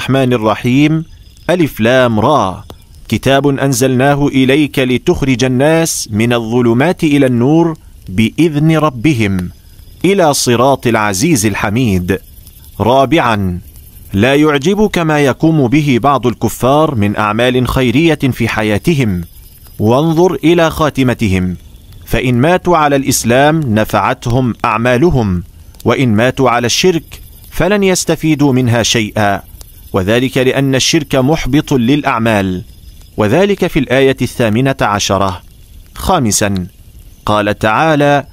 الرحمن الرحيم ألف لام را كتاب أنزلناه إليك لتخرج الناس من الظلمات إلى النور بإذن ربهم إلى صراط العزيز الحميد رابعا لا يعجبك ما يقوم به بعض الكفار من أعمال خيرية في حياتهم وانظر إلى خاتمتهم فإن ماتوا على الإسلام نفعتهم أعمالهم وإن ماتوا على الشرك فلن يستفيدوا منها شيئا وذلك لأن الشرك محبط للأعمال وذلك في الآية الثامنة عشرة خامسا قال تعالى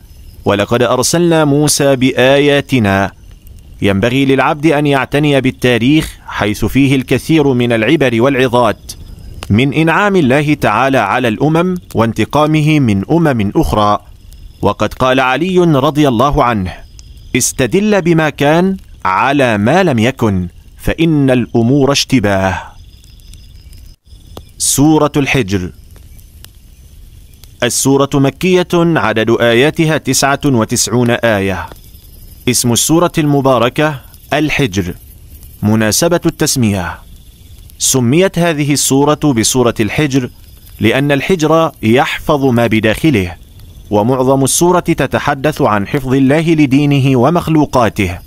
ولقد أرسلنا موسى بآياتنا ينبغي للعبد أن يعتني بالتاريخ حيث فيه الكثير من العبر والعظات من إنعام الله تعالى على الأمم وانتقامه من أمم أخرى وقد قال علي رضي الله عنه استدل بما كان على ما لم يكن فإن الأمور اشتباه سورة الحجر السورة مكية عدد آياتها تسعة وتسعون آية اسم السورة المباركة الحجر مناسبة التسمية سميت هذه السورة بسورة الحجر لأن الحجر يحفظ ما بداخله ومعظم السورة تتحدث عن حفظ الله لدينه ومخلوقاته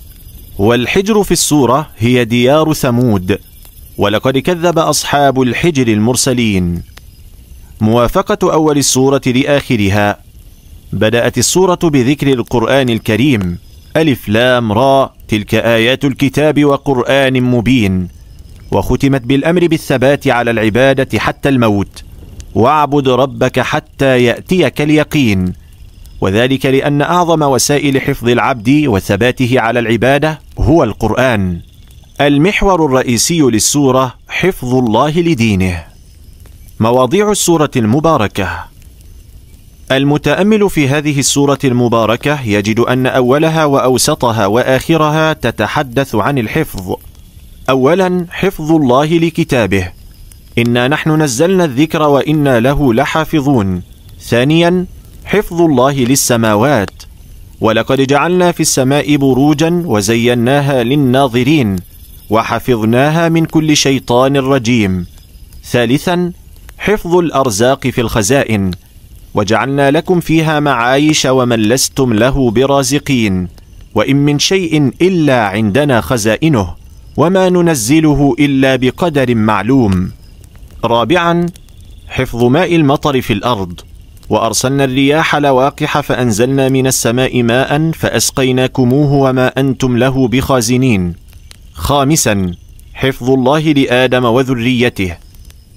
والحجر في السورة هي ديار ثمود ولقد كذب أصحاب الحجر المرسلين موافقة أول السورة لآخرها بدأت السورة بذكر القرآن الكريم ألف لام را تلك آيات الكتاب وقرآن مبين وختمت بالأمر بالثبات على العبادة حتى الموت واعبد ربك حتى يأتيك اليقين وذلك لأن أعظم وسائل حفظ العبد وثباته على العبادة هو القرآن المحور الرئيسي للسورة حفظ الله لدينه مواضيع السورة المباركة المتأمل في هذه السورة المباركة يجد أن أولها وأوسطها وآخرها تتحدث عن الحفظ أولا حفظ الله لكتابه إنا نحن نزلنا الذكر وإنا له لحافظون ثانيا حفظ الله للسماوات ولقد جعلنا في السماء بروجا وزيناها للناظرين وحفظناها من كل شيطان رجيم ثالثا حفظ الارزاق في الخزائن وجعلنا لكم فيها معايش ومن لستم له برازقين وان من شيء الا عندنا خزائنه وما ننزله الا بقدر معلوم رابعا حفظ ماء المطر في الارض وأرسلنا الرياح لواقح فأنزلنا من السماء ماء فأسقيناكموه وما أنتم له بخازنين خامسا حفظ الله لآدم وذريته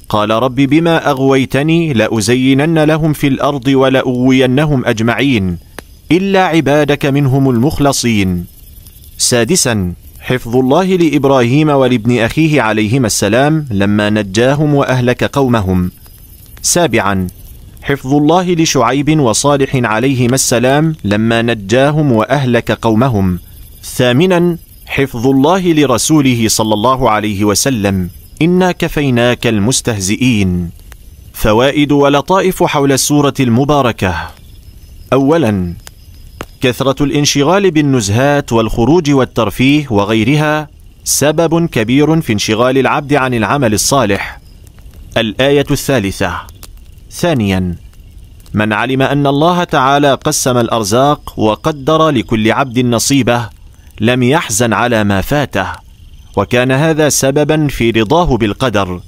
قال رب بما أغويتني لأزينن لهم في الأرض ولأغوينهم أجمعين إلا عبادك منهم المخلصين سادسا حفظ الله لإبراهيم ولابن أخيه عليهما السلام لما نجاهم وأهلك قومهم سابعا حفظ الله لشعيب وصالح عليهما السلام لما نجاهم وأهلك قومهم ثامنا حفظ الله لرسوله صلى الله عليه وسلم إنا كفيناك المستهزئين فوائد ولطائف حول السورة المباركة أولا كثرة الانشغال بالنزهات والخروج والترفيه وغيرها سبب كبير في انشغال العبد عن العمل الصالح الآية الثالثة ثانيا من علم ان الله تعالى قسم الارزاق وقدر لكل عبد نصيبه لم يحزن على ما فاته وكان هذا سببا في رضاه بالقدر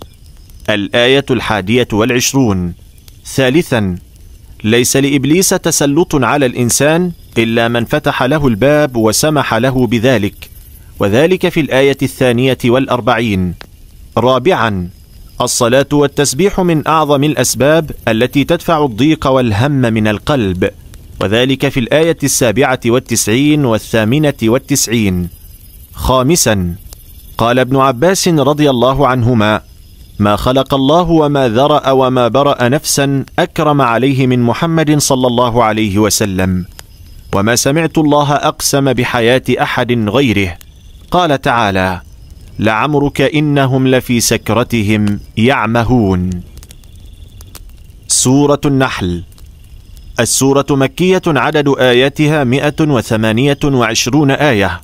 الايه الحاديه والعشرون ثالثا ليس لابليس تسلط على الانسان الا من فتح له الباب وسمح له بذلك وذلك في الايه الثانيه والاربعين رابعا الصلاة والتسبيح من أعظم الأسباب التي تدفع الضيق والهم من القلب وذلك في الآية السابعة والتسعين والثامنة والتسعين خامسا قال ابن عباس رضي الله عنهما ما خلق الله وما ذرأ وما برأ نفسا أكرم عليه من محمد صلى الله عليه وسلم وما سمعت الله أقسم بحياة أحد غيره قال تعالى لعمرك إنهم لفي سكرتهم يعمهون سورة النحل السورة مكية عدد آياتها 128 آية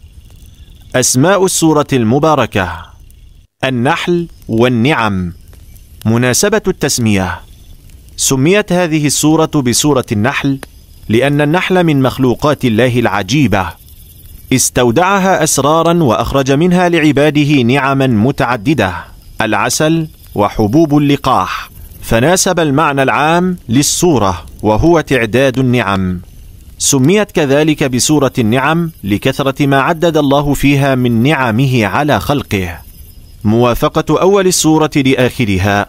أسماء السورة المباركة النحل والنعم مناسبة التسمية سميت هذه السورة بسورة النحل لأن النحل من مخلوقات الله العجيبة استودعها أسرارا وأخرج منها لعباده نعما متعددة العسل وحبوب اللقاح فناسب المعنى العام للصورة وهو تعداد النعم سميت كذلك بسورة النعم لكثرة ما عدد الله فيها من نعمه على خلقه موافقة أول السورة لآخرها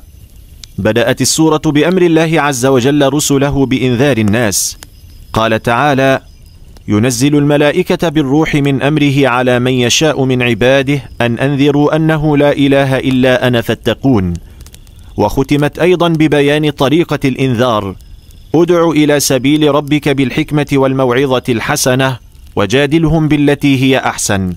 بدأت السورة بأمر الله عز وجل رسله بإنذار الناس قال تعالى ينزل الملائكة بالروح من أمره على من يشاء من عباده أن أنذروا أنه لا إله إلا أنا فاتقون وختمت أيضا ببيان طريقة الإنذار ادع إلى سبيل ربك بالحكمة والموعظة الحسنة وجادلهم بالتي هي أحسن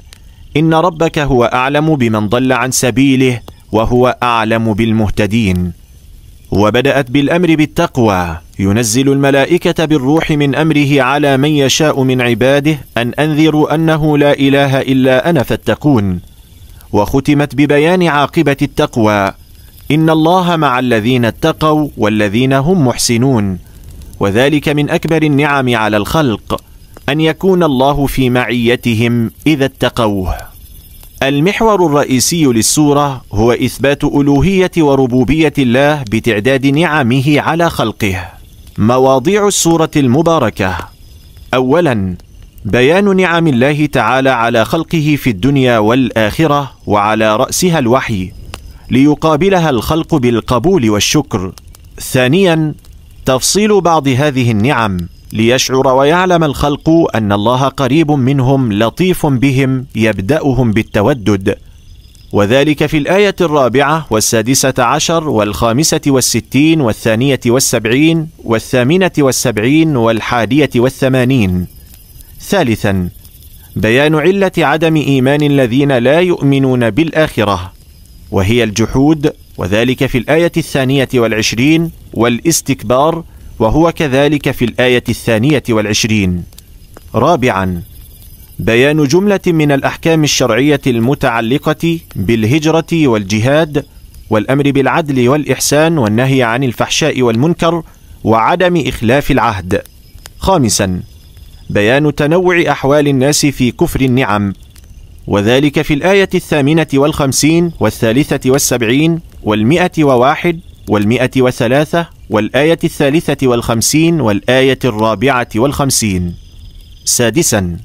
إن ربك هو أعلم بمن ضل عن سبيله وهو أعلم بالمهتدين وبدأت بالأمر بالتقوى ينزل الملائكة بالروح من أمره على من يشاء من عباده أن أنذروا أنه لا إله إلا أنا فاتقون وختمت ببيان عاقبة التقوى إن الله مع الذين اتقوا والذين هم محسنون وذلك من أكبر النعم على الخلق أن يكون الله في معيتهم إذا اتقوه المحور الرئيسي للسورة هو إثبات ألوهية وربوبية الله بتعداد نعمه على خلقه. مواضيع السورة المباركة: أولاً بيان نعم الله تعالى على خلقه في الدنيا والآخرة وعلى رأسها الوحي، ليقابلها الخلق بالقبول والشكر. ثانياً تفصيل بعض هذه النعم ليشعر ويعلم الخلق ان الله قريب منهم لطيف بهم يبداهم بالتودد وذلك في الآية الرابعة والسادسة عشر والخامسة والستين والثانية والسبعين والثامنة والسبعين والحادية والثمانين ثالثا بيان علة عدم إيمان الذين لا يؤمنون بالآخرة وهي الجحود وذلك في الآية الثانية والعشرين والاستكبار وهو كذلك في الآية الثانية والعشرين رابعا بيان جملة من الأحكام الشرعية المتعلقة بالهجرة والجهاد والأمر بالعدل والإحسان والنهي عن الفحشاء والمنكر وعدم إخلاف العهد خامسا بيان تنوع أحوال الناس في كفر النعم وذلك في الآية الثامنة والخمسين والثالثة والسبعين والمئة وواحد والمئة وثلاثة والآية الثالثة والخمسين والآية الرابعة والخمسين سادسا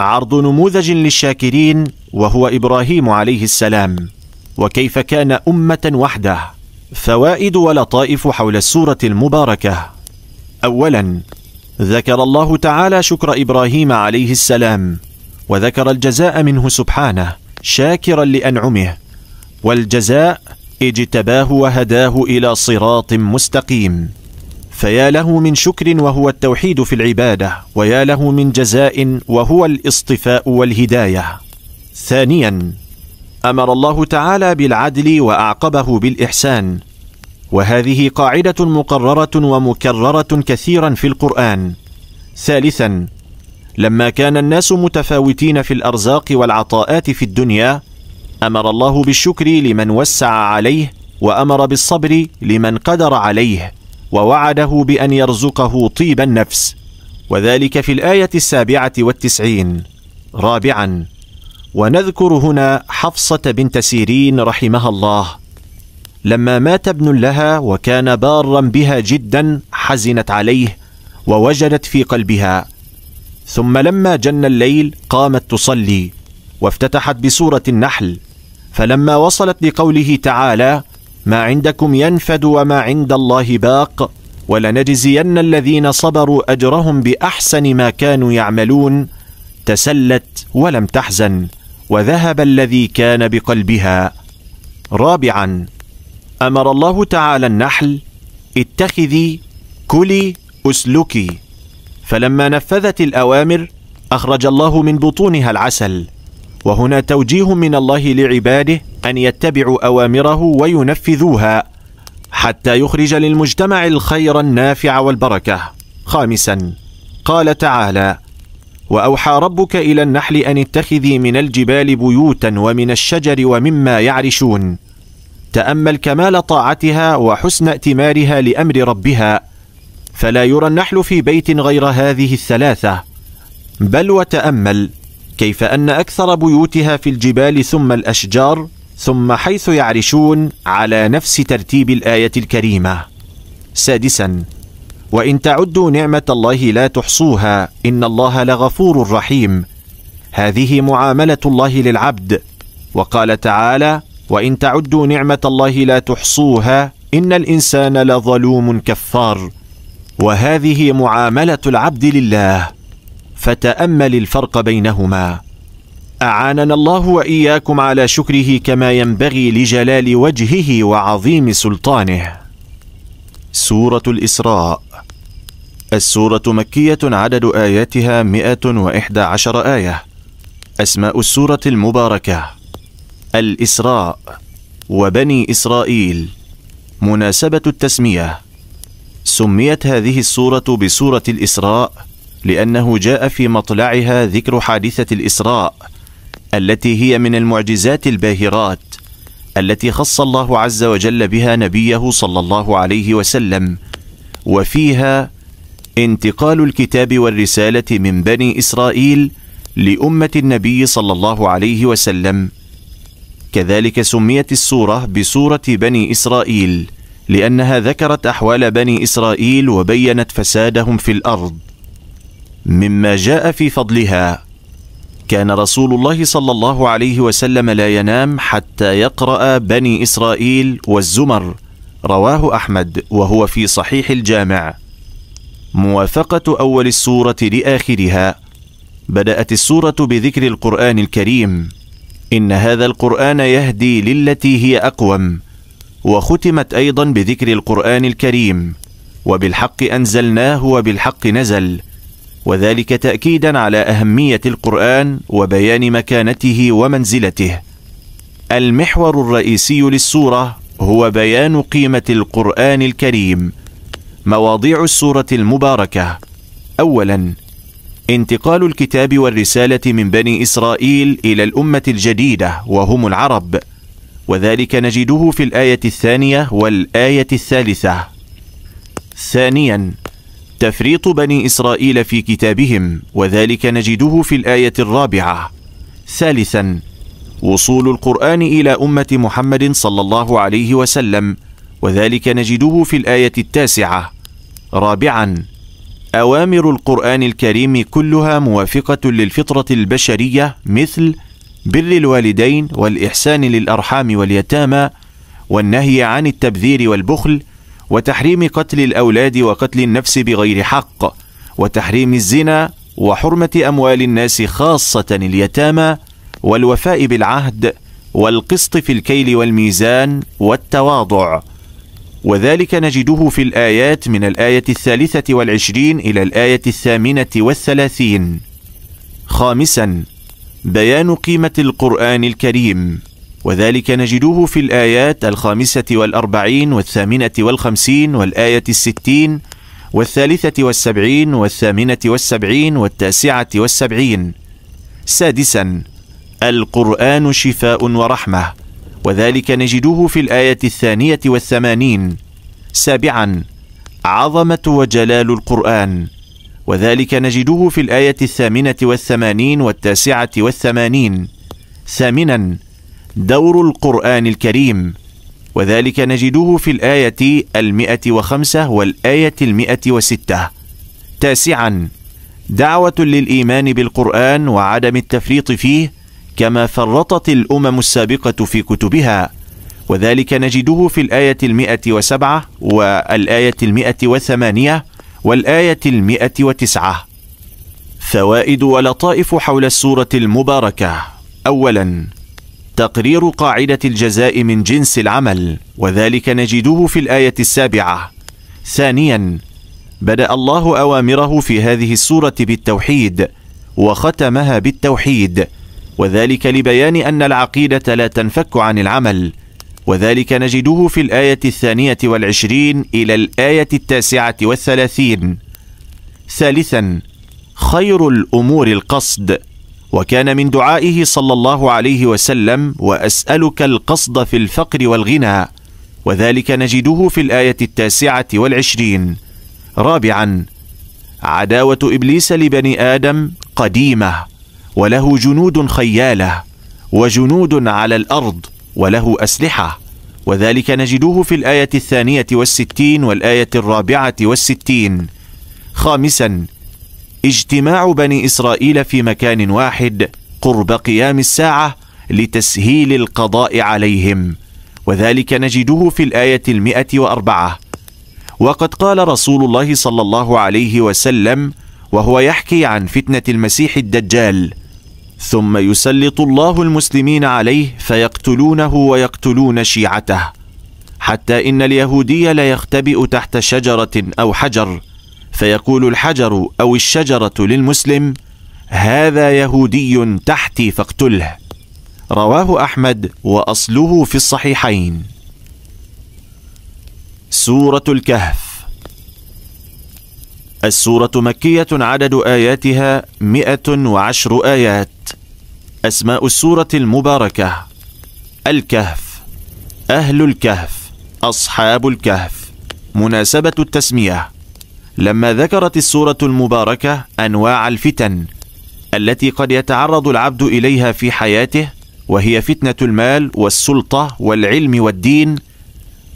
عرض نموذج للشاكرين وهو إبراهيم عليه السلام وكيف كان أمة وحده فوائد ولطائف حول السورة المباركة أولا ذكر الله تعالى شكر إبراهيم عليه السلام وذكر الجزاء منه سبحانه شاكرا لأنعمه والجزاء اجتباه وهداه الى صراط مستقيم فيا له من شكر وهو التوحيد في العباده ويا له من جزاء وهو الاصطفاء والهدايه ثانيا امر الله تعالى بالعدل واعقبه بالاحسان وهذه قاعده مقرره ومكرره كثيرا في القران ثالثا لما كان الناس متفاوتين في الارزاق والعطاءات في الدنيا أمر الله بالشكر لمن وسع عليه وأمر بالصبر لمن قدر عليه ووعده بأن يرزقه طيب النفس وذلك في الآية السابعة والتسعين رابعا ونذكر هنا حفصة بنت سيرين رحمها الله لما مات ابن لها وكان بارا بها جدا حزنت عليه ووجدت في قلبها ثم لما جن الليل قامت تصلي وافتتحت بسورة النحل فلما وصلت لقوله تعالى ما عندكم ينفد وما عند الله باق ولنجزين الذين صبروا أجرهم بأحسن ما كانوا يعملون تسلت ولم تحزن وذهب الذي كان بقلبها رابعا أمر الله تعالى النحل اتخذي كلي اسلكي فلما نفذت الأوامر أخرج الله من بطونها العسل وهنا توجيه من الله لعباده أن يتبعوا أوامره وينفذوها حتى يخرج للمجتمع الخير النافع والبركة خامسا قال تعالى وأوحى ربك إلى النحل أن اتخذي من الجبال بيوتا ومن الشجر ومما يعرشون تأمل كمال طاعتها وحسن ائتمارها لأمر ربها فلا يرى النحل في بيت غير هذه الثلاثة بل وتأمل كيف أن أكثر بيوتها في الجبال ثم الأشجار ثم حيث يعرشون على نفس ترتيب الآية الكريمة سادسا وإن تعدوا نعمة الله لا تحصوها إن الله لغفور رحيم هذه معاملة الله للعبد وقال تعالى وإن تعدوا نعمة الله لا تحصوها إن الإنسان لظلوم كفار وهذه معاملة العبد لله فتامل الفرق بينهما اعاننا الله واياكم على شكره كما ينبغي لجلال وجهه وعظيم سلطانه سوره الاسراء السوره مكيه عدد اياتها 111 ايه اسماء السوره المباركه الاسراء وبني اسرائيل مناسبه التسميه سميت هذه السوره بسوره الاسراء لأنه جاء في مطلعها ذكر حادثة الإسراء التي هي من المعجزات الباهرات التي خص الله عز وجل بها نبيه صلى الله عليه وسلم وفيها انتقال الكتاب والرسالة من بني إسرائيل لأمة النبي صلى الله عليه وسلم كذلك سميت السورة بسورة بني إسرائيل لأنها ذكرت أحوال بني إسرائيل وبينت فسادهم في الأرض مما جاء في فضلها كان رسول الله صلى الله عليه وسلم لا ينام حتى يقرا بني اسرائيل والزمر رواه احمد وهو في صحيح الجامع موافقه اول السوره لاخرها بدات السوره بذكر القران الكريم ان هذا القران يهدي للتي هي اقوم وختمت ايضا بذكر القران الكريم وبالحق انزلناه وبالحق نزل وذلك تأكيدا على أهمية القرآن وبيان مكانته ومنزلته المحور الرئيسي للسورة هو بيان قيمة القرآن الكريم مواضيع السورة المباركة أولاً انتقال الكتاب والرسالة من بني إسرائيل إلى الأمة الجديدة وهم العرب وذلك نجده في الآية الثانية والآية الثالثة ثانياً تفريط بني إسرائيل في كتابهم وذلك نجده في الآية الرابعة ثالثا وصول القرآن إلى أمة محمد صلى الله عليه وسلم وذلك نجده في الآية التاسعة رابعا أوامر القرآن الكريم كلها موافقة للفطرة البشرية مثل بر الوالدين والإحسان للأرحام واليتامى والنهي عن التبذير والبخل وتحريم قتل الأولاد وقتل النفس بغير حق وتحريم الزنا وحرمة أموال الناس خاصة اليتامى والوفاء بالعهد والقسط في الكيل والميزان والتواضع وذلك نجده في الآيات من الآية الثالثة والعشرين إلى الآية الثامنة والثلاثين خامسا بيان قيمة القرآن الكريم وذلك نجدوه في الآيات الخامسة والأربعين والثامنة والخمسين والآية الستين والثالثة والسبعين والثامنة والسبعين والتاسعة والسبعين سادسا القرآن شفاء ورحمة وذلك نجدوه في الآية الثانية والثمانين سابعا عظمة وجلال القرآن وذلك نجدوه في الآية الثامنة والثمانين والتاسعة والثمانين ثامنا دور القرآن الكريم وذلك نجده في الآية المئة وخمسة والآية المئة وستة تاسعا دعوة للإيمان بالقرآن وعدم التفريط فيه كما فرطت الأمم السابقة في كتبها وذلك نجده في الآية المئة وسبعة والآية المئة وثمانية والآية المئة وتسعة فوائد ولطائف حول السورة المباركة أولاً تقرير قاعدة الجزاء من جنس العمل وذلك نجده في الآية السابعة ثانيا بدأ الله أوامره في هذه السورة بالتوحيد وختمها بالتوحيد وذلك لبيان أن العقيدة لا تنفك عن العمل وذلك نجده في الآية الثانية والعشرين إلى الآية التاسعة والثلاثين ثالثا خير الأمور القصد وكان من دعائه صلى الله عليه وسلم واسالك القصد في الفقر والغنى وذلك نجده في الايه التاسعه والعشرين رابعا عداوه ابليس لبني ادم قديمه وله جنود خياله وجنود على الارض وله اسلحه وذلك نجده في الايه الثانيه والستين والايه الرابعه والستين خامسا اجتماع بني إسرائيل في مكان واحد قرب قيام الساعة لتسهيل القضاء عليهم وذلك نجده في الآية المئة وأربعة وقد قال رسول الله صلى الله عليه وسلم وهو يحكي عن فتنة المسيح الدجال ثم يسلط الله المسلمين عليه فيقتلونه ويقتلون شيعته حتى إن اليهودي ليختبئ تحت شجرة أو حجر فيقول الحجر او الشجره للمسلم هذا يهودي تحتي فاقتله رواه احمد واصله في الصحيحين سوره الكهف السوره مكيه عدد اياتها 110 ايات اسماء السوره المباركه الكهف اهل الكهف اصحاب الكهف مناسبه التسميه لما ذكرت السورة المباركة أنواع الفتن التي قد يتعرض العبد إليها في حياته وهي فتنة المال والسلطة والعلم والدين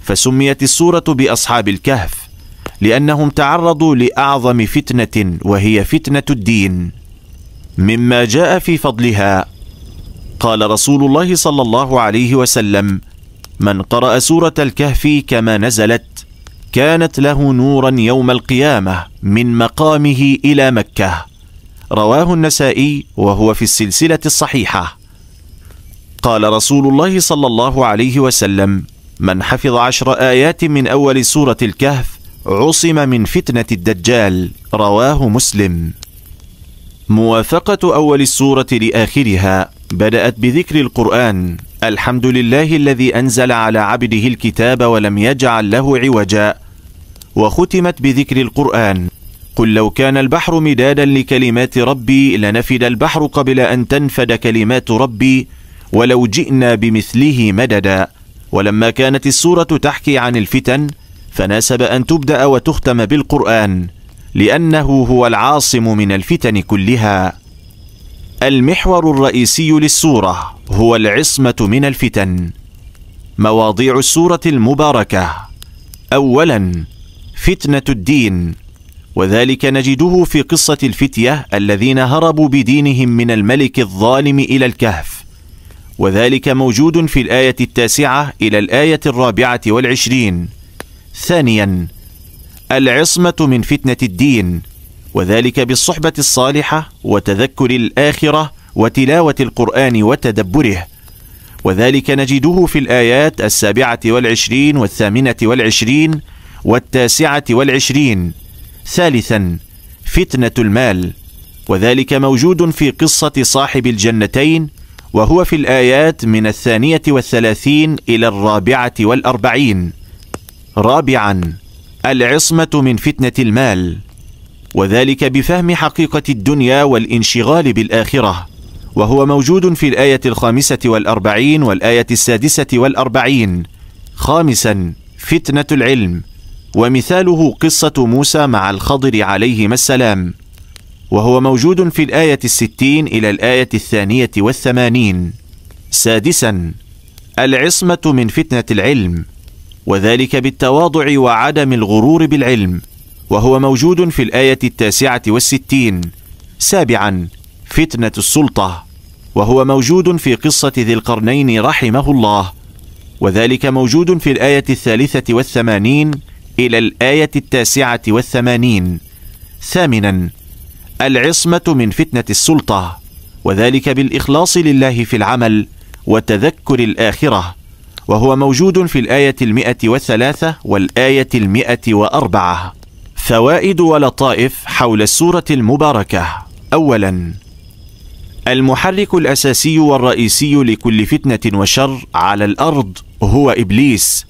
فسميت السورة بأصحاب الكهف لأنهم تعرضوا لأعظم فتنة وهي فتنة الدين مما جاء في فضلها قال رسول الله صلى الله عليه وسلم من قرأ سورة الكهف كما نزلت كانت له نورا يوم القيامة من مقامه إلى مكة رواه النسائي وهو في السلسلة الصحيحة قال رسول الله صلى الله عليه وسلم من حفظ عشر آيات من أول سورة الكهف عصم من فتنة الدجال رواه مسلم موافقة أول السورة لآخرها بدأت بذكر القرآن الحمد لله الذي أنزل على عبده الكتاب ولم يجعل له عوجا وختمت بذكر القرآن قل لو كان البحر مدادا لكلمات ربي لنفد البحر قبل أن تنفد كلمات ربي ولو جئنا بمثله مددا ولما كانت السورة تحكي عن الفتن فناسب أن تبدأ وتختم بالقرآن لأنه هو العاصم من الفتن كلها المحور الرئيسي للسورة هو العصمة من الفتن مواضيع السورة المباركة أولا فتنة الدين وذلك نجده في قصة الفتية الذين هربوا بدينهم من الملك الظالم إلى الكهف وذلك موجود في الآية التاسعة إلى الآية الرابعة والعشرين ثانيا العصمة من فتنة الدين وذلك بالصحبة الصالحة وتذكر الآخرة وتلاوة القرآن وتدبره وذلك نجده في الآيات السابعة والعشرين والثامنة والعشرين والتاسعة والعشرين ثالثا فتنة المال وذلك موجود في قصة صاحب الجنتين وهو في الآيات من الثانية والثلاثين إلى الرابعة والأربعين رابعا العصمة من فتنة المال وذلك بفهم حقيقة الدنيا والانشغال بالآخرة وهو موجود في الآية الخامسة والأربعين والآية السادسة والأربعين خامسا فتنة العلم ومثاله قصة موسى مع الخضر عليهما السلام وهو موجود في الآية الستين إلى الآية الثانية والثمانين سادسا العصمة من فتنة العلم وذلك بالتواضع وعدم الغرور بالعلم وهو موجود في الآية التاسعة والستين سابعا فتنة السلطة وهو موجود في قصة ذي القرنين رحمه الله وذلك موجود في الآية الثالثة والثمانين إلى الآية التاسعة والثمانين ثامنا العصمة من فتنة السلطة وذلك بالإخلاص لله في العمل وتذكر الآخرة وهو موجود في الآية المئة وثلاثة والآية المئة وأربعة فوائد ولطائف حول السورة المباركة أولاً المحرك الاساسي والرئيسي لكل فتنه وشر على الارض هو ابليس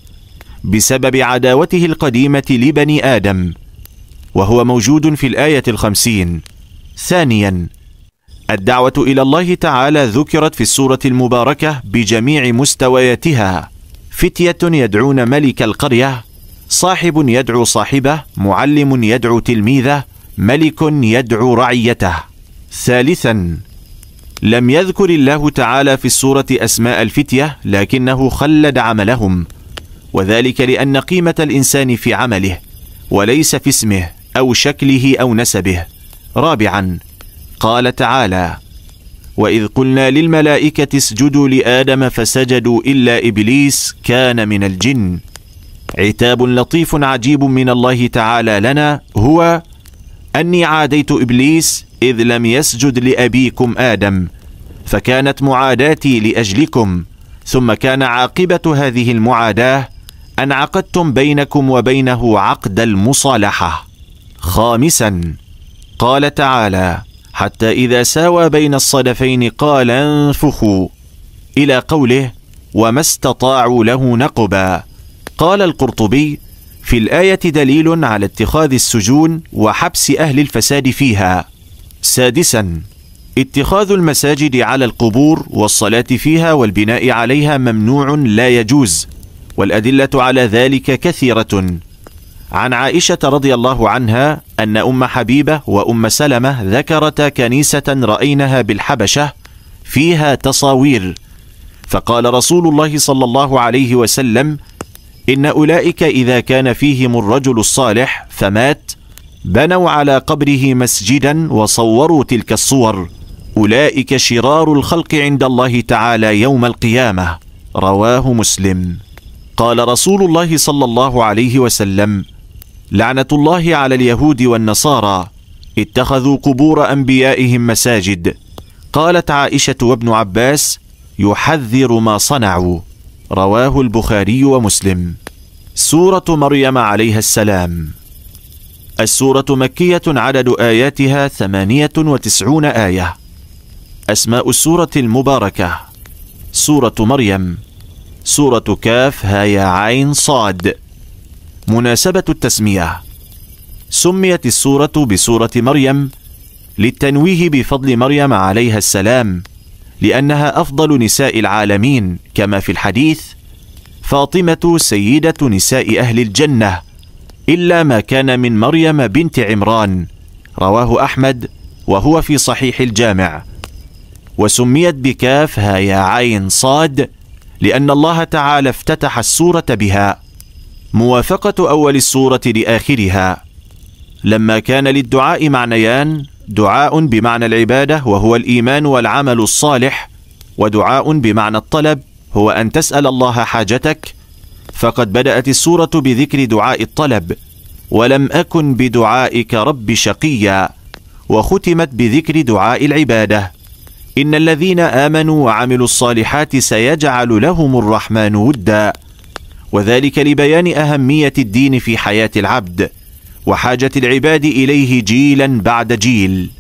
بسبب عداوته القديمه لبني ادم وهو موجود في الايه الخمسين ثانيا الدعوه الى الله تعالى ذكرت في السوره المباركه بجميع مستوياتها فتيه يدعون ملك القريه صاحب يدعو صاحبه معلم يدعو تلميذه ملك يدعو رعيته ثالثا لم يذكر الله تعالى في السورة أسماء الفتية لكنه خلد عملهم وذلك لأن قيمة الإنسان في عمله وليس في اسمه أو شكله أو نسبه رابعا قال تعالى وإذ قلنا للملائكة اسجدوا لآدم فسجدوا إلا إبليس كان من الجن عتاب لطيف عجيب من الله تعالى لنا هو اني عاديت ابليس اذ لم يسجد لابيكم ادم فكانت معاداتي لاجلكم ثم كان عاقبه هذه المعاداه ان عقدتم بينكم وبينه عقد المصالحه خامسا قال تعالى حتى اذا ساوى بين الصدفين قال انفخوا الى قوله وما استطاعوا له نقبا قال القرطبي في الآية دليل على اتخاذ السجون وحبس أهل الفساد فيها. سادساً: اتخاذ المساجد على القبور والصلاة فيها والبناء عليها ممنوع لا يجوز، والأدلة على ذلك كثيرة. عن عائشة رضي الله عنها أن أم حبيبة وأم سلمة ذكرتا كنيسة رأينها بالحبشة فيها تصاوير، فقال رسول الله صلى الله عليه وسلم: إن أولئك إذا كان فيهم الرجل الصالح فمات بنوا على قبره مسجدا وصوروا تلك الصور أولئك شرار الخلق عند الله تعالى يوم القيامة رواه مسلم قال رسول الله صلى الله عليه وسلم لعنة الله على اليهود والنصارى اتخذوا قبور أنبيائهم مساجد قالت عائشة وابن عباس يحذر ما صنعوا رواه البخاري ومسلم سورة مريم عليها السلام السورة مكية عدد آياتها ثمانية وتسعون آية أسماء السورة المباركة سورة مريم سورة كاف هايا عين صاد مناسبة التسمية سميت السورة بسورة مريم للتنويه بفضل مريم عليها السلام لانها افضل نساء العالمين كما في الحديث فاطمه سيده نساء اهل الجنه الا ما كان من مريم بنت عمران رواه احمد وهو في صحيح الجامع وسميت بكاف ها يا عين صاد لان الله تعالى افتتح السوره بها موافقه اول السوره لاخرها لما كان للدعاء معنيان دعاء بمعنى العبادة وهو الإيمان والعمل الصالح ودعاء بمعنى الطلب هو أن تسأل الله حاجتك فقد بدأت السورة بذكر دعاء الطلب ولم أكن بدعائك رب شقيا وختمت بذكر دعاء العبادة إن الذين آمنوا وعملوا الصالحات سيجعل لهم الرحمن ودا وذلك لبيان أهمية الدين في حياة العبد وحاجة العباد إليه جيلا بعد جيل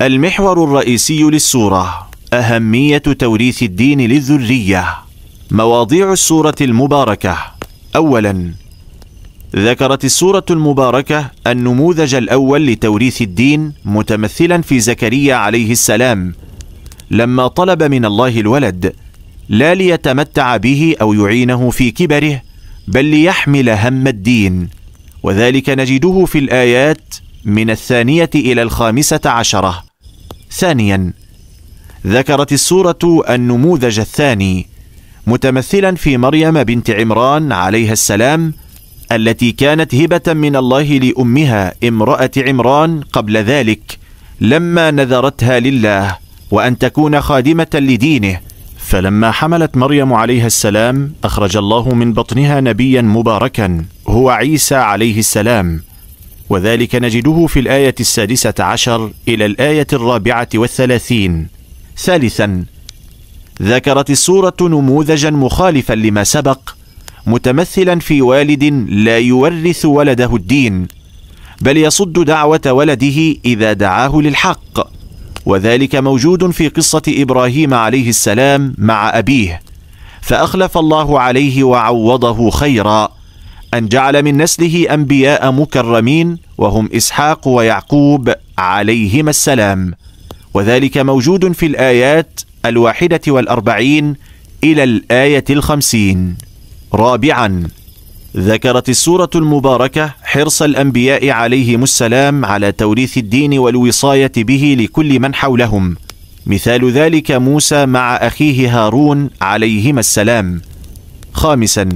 المحور الرئيسي للسورة أهمية توريث الدين للذرية مواضيع السورة المباركة أولا ذكرت السورة المباركة النموذج الأول لتوريث الدين متمثلا في زكريا عليه السلام لما طلب من الله الولد لا ليتمتع به أو يعينه في كبره بل ليحمل هم الدين وذلك نجده في الآيات من الثانية إلى الخامسة عشرة ثانيا ذكرت السورة النموذج الثاني متمثلا في مريم بنت عمران عليها السلام التي كانت هبة من الله لأمها امرأة عمران قبل ذلك لما نذرتها لله وأن تكون خادمة لدينه فلما حملت مريم عليها السلام اخرج الله من بطنها نبيا مباركا هو عيسى عليه السلام وذلك نجده في الايه السادسه عشر الى الايه الرابعه والثلاثين ثالثا ذكرت السوره نموذجا مخالفا لما سبق متمثلا في والد لا يورث ولده الدين بل يصد دعوه ولده اذا دعاه للحق وذلك موجود في قصة إبراهيم عليه السلام مع أبيه فأخلف الله عليه وعوضه خيرا أن جعل من نسله أنبياء مكرمين وهم إسحاق ويعقوب عليهما السلام وذلك موجود في الآيات الواحدة والأربعين إلى الآية الخمسين رابعاً ذكرت السورة المباركة حرص الأنبياء عليهم السلام على توريث الدين والوصاية به لكل من حولهم مثال ذلك موسى مع أخيه هارون عليهما السلام خامسا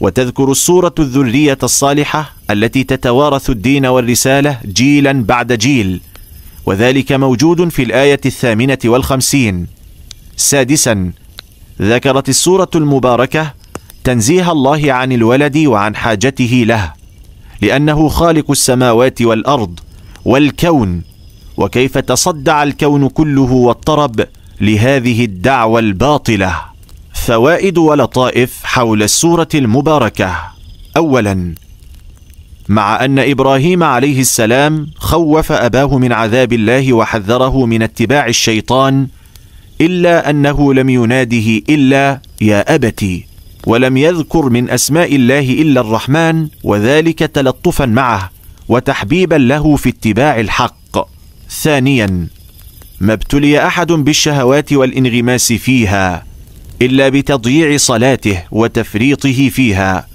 وتذكر السورة الذرية الصالحة التي تتوارث الدين والرسالة جيلا بعد جيل وذلك موجود في الآية الثامنة والخمسين سادسا ذكرت السورة المباركة تنزيه الله عن الولد وعن حاجته له لانه خالق السماوات والارض والكون وكيف تصدع الكون كله واضطرب لهذه الدعوه الباطله فوائد ولطائف حول السوره المباركه اولا مع ان ابراهيم عليه السلام خوف اباه من عذاب الله وحذره من اتباع الشيطان الا انه لم يناده الا يا ابت ولم يذكر من اسماء الله الا الرحمن وذلك تلطفا معه وتحبيبا له في اتباع الحق ثانيا ما ابتلي احد بالشهوات والانغماس فيها الا بتضييع صلاته وتفريطه فيها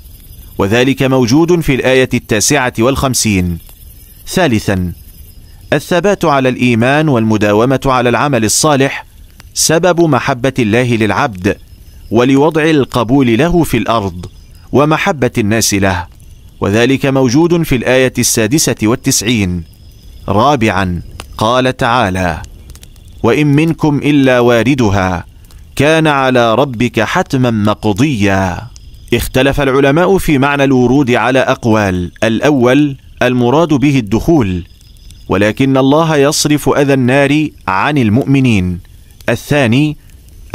وذلك موجود في الايه التاسعه والخمسين ثالثا الثبات على الايمان والمداومه على العمل الصالح سبب محبه الله للعبد ولوضع القبول له في الأرض ومحبة الناس له وذلك موجود في الآية السادسة والتسعين رابعا قال تعالى وإن منكم إلا واردها كان على ربك حتما مقضيا اختلف العلماء في معنى الورود على أقوال الأول المراد به الدخول ولكن الله يصرف أذى النار عن المؤمنين الثاني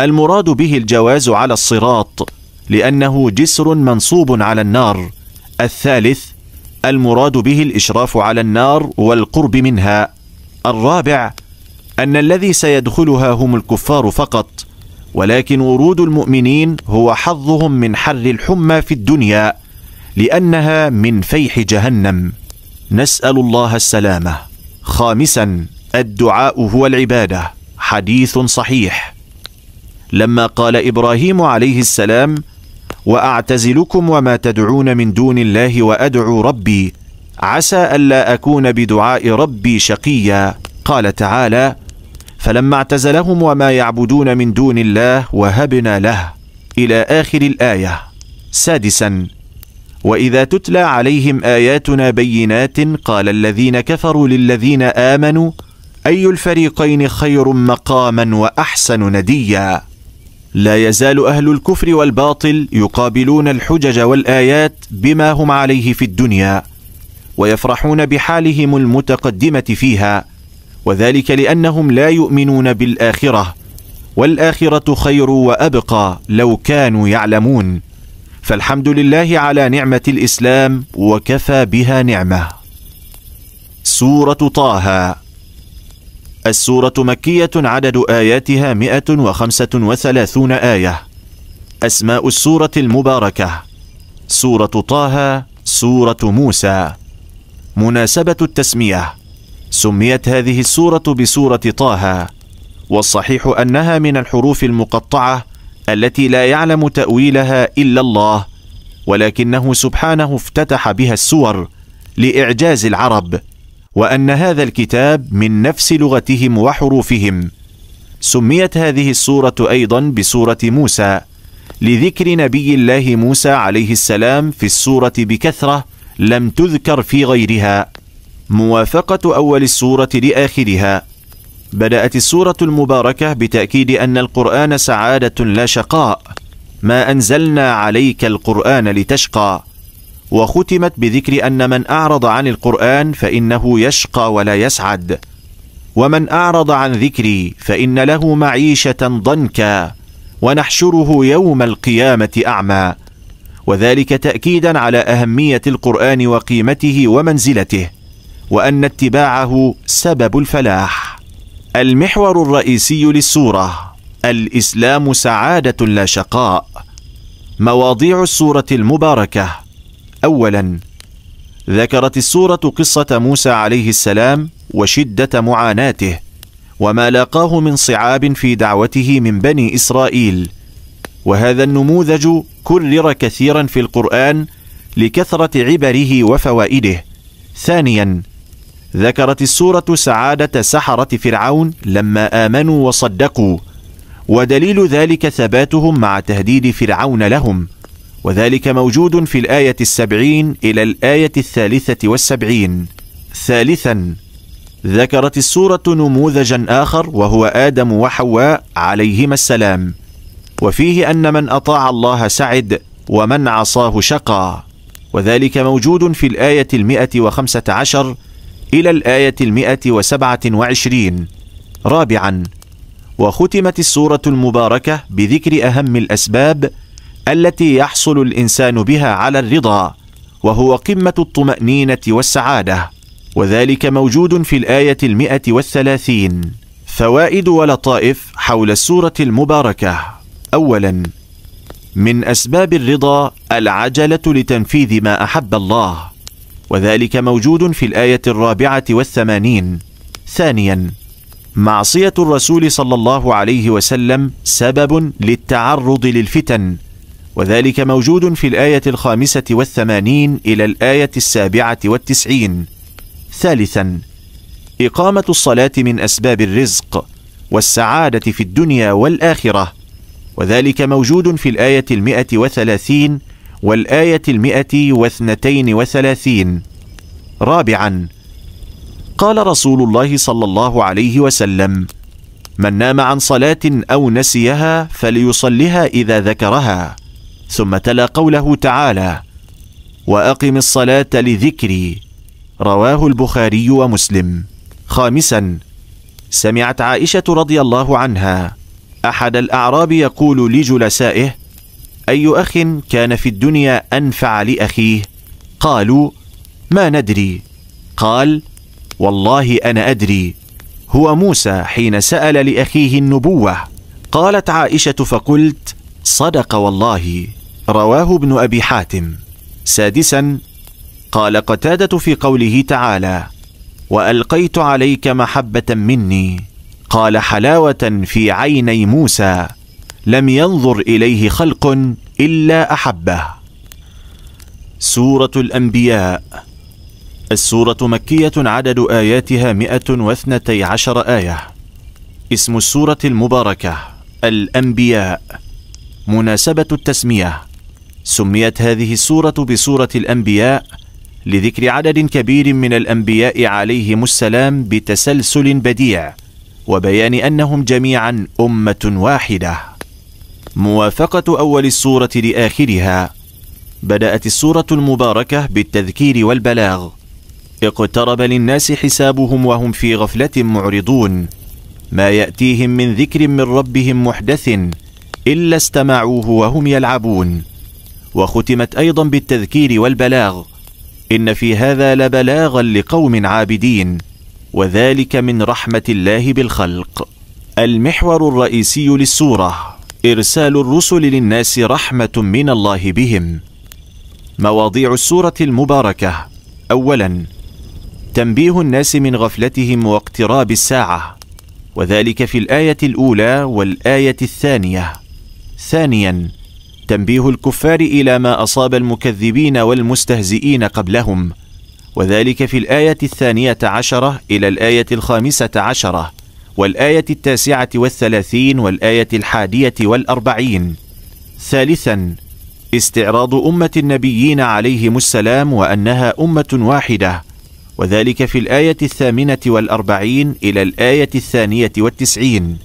المراد به الجواز على الصراط لأنه جسر منصوب على النار الثالث المراد به الإشراف على النار والقرب منها الرابع أن الذي سيدخلها هم الكفار فقط ولكن ورود المؤمنين هو حظهم من حر الحمى في الدنيا لأنها من فيح جهنم نسأل الله السلامة خامسا الدعاء هو العبادة حديث صحيح لما قال إبراهيم عليه السلام وأعتزلكم وما تدعون من دون الله وأدعو ربي عسى ألا أكون بدعاء ربي شقيا قال تعالى فلما اعتزلهم وما يعبدون من دون الله وهبنا له إلى آخر الآية سادساً واذا تتلى عليهم اياتنا بينات قال الذين كفروا للذين امنوا اي الفريقين خير مقاما واحسن نديا لا يزال أهل الكفر والباطل يقابلون الحجج والآيات بما هم عليه في الدنيا ويفرحون بحالهم المتقدمة فيها وذلك لأنهم لا يؤمنون بالآخرة والآخرة خير وأبقى لو كانوا يعلمون فالحمد لله على نعمة الإسلام وكفى بها نعمة سورة طه السورة مكية عدد آياتها 135 آية أسماء السورة المباركة سورة طه سورة موسى مناسبة التسمية سميت هذه السورة بسورة طه والصحيح أنها من الحروف المقطعة التي لا يعلم تأويلها إلا الله ولكنه سبحانه افتتح بها السور لإعجاز العرب وان هذا الكتاب من نفس لغتهم وحروفهم سميت هذه السوره ايضا بسوره موسى لذكر نبي الله موسى عليه السلام في السوره بكثره لم تذكر في غيرها موافقه اول السوره لاخرها بدات السوره المباركه بتاكيد ان القران سعاده لا شقاء ما انزلنا عليك القران لتشقى وختمت بذكر أن من أعرض عن القرآن فإنه يشقى ولا يسعد ومن أعرض عن ذكري فإن له معيشة ضنكا ونحشره يوم القيامة أعمى وذلك تأكيدا على أهمية القرآن وقيمته ومنزلته وأن اتباعه سبب الفلاح المحور الرئيسي للسورة الإسلام سعادة لا شقاء مواضيع السورة المباركة أولا ذكرت السورة قصة موسى عليه السلام وشدة معاناته وما لاقاه من صعاب في دعوته من بني إسرائيل وهذا النموذج كرر كثيرا في القرآن لكثرة عبره وفوائده ثانيا ذكرت السورة سعادة سحرة فرعون لما آمنوا وصدقوا ودليل ذلك ثباتهم مع تهديد فرعون لهم وذلك موجود في الآية السبعين إلى الآية الثالثة والسبعين ثالثا ذكرت السورة نموذجا آخر وهو آدم وحواء عليهما السلام وفيه أن من أطاع الله سعد ومن عصاه شقى وذلك موجود في الآية المئة وخمسة عشر إلى الآية المئة وسبعة وعشرين رابعا وختمت السورة المباركة بذكر أهم الأسباب التي يحصل الانسان بها على الرضا وهو قمه الطمانينه والسعاده وذلك موجود في الايه المئه والثلاثين فوائد ولطائف حول السوره المباركه اولا من اسباب الرضا العجله لتنفيذ ما احب الله وذلك موجود في الايه الرابعه والثمانين ثانيا معصيه الرسول صلى الله عليه وسلم سبب للتعرض للفتن وذلك موجود في الآية الخامسة والثمانين إلى الآية السابعة والتسعين ثالثا إقامة الصلاة من أسباب الرزق والسعادة في الدنيا والآخرة وذلك موجود في الآية المئة وثلاثين والآية المئة واثنتين وثلاثين رابعا قال رسول الله صلى الله عليه وسلم من نام عن صلاة أو نسيها فليصلها إذا ذكرها ثم تلا قوله تعالى واقم الصلاه لذكري رواه البخاري ومسلم خامسا سمعت عائشه رضي الله عنها احد الاعراب يقول لجلسائه اي اخ كان في الدنيا انفع لاخيه قالوا ما ندري قال والله انا ادري هو موسى حين سال لاخيه النبوه قالت عائشه فقلت صدق والله رواه ابن أبي حاتم سادسا قال قتادة في قوله تعالى وألقيت عليك محبة مني قال حلاوة في عيني موسى لم ينظر إليه خلق إلا أحبه سورة الأنبياء السورة مكية عدد آياتها 112 آية اسم السورة المباركة الأنبياء مناسبة التسمية سميت هذه السورة بسورة الأنبياء لذكر عدد كبير من الأنبياء عليهم السلام بتسلسل بديع وبيان أنهم جميعا أمة واحدة موافقة أول السورة لآخرها بدأت السورة المباركة بالتذكير والبلاغ اقترب للناس حسابهم وهم في غفلة معرضون ما يأتيهم من ذكر من ربهم محدث إلا استمعوه وهم يلعبون وختمت أيضا بالتذكير والبلاغ إن في هذا لبلاغا لقوم عابدين وذلك من رحمة الله بالخلق المحور الرئيسي للسورة إرسال الرسل للناس رحمة من الله بهم مواضيع السورة المباركة أولا تنبيه الناس من غفلتهم واقتراب الساعة وذلك في الآية الأولى والآية الثانية ثانيا تنبيه الكفار إلى ما أصاب المكذبين والمستهزئين قبلهم وذلك في الآية الثانية عشرة إلى الآية الخامسة عشرة والآية التاسعة والثلاثين والآية الحادية والأربعين ثالثا استعراض أمة النبيين عليهم السلام وأنها أمة واحدة وذلك في الآية الثامنة والأربعين إلى الآية الثانية والتسعين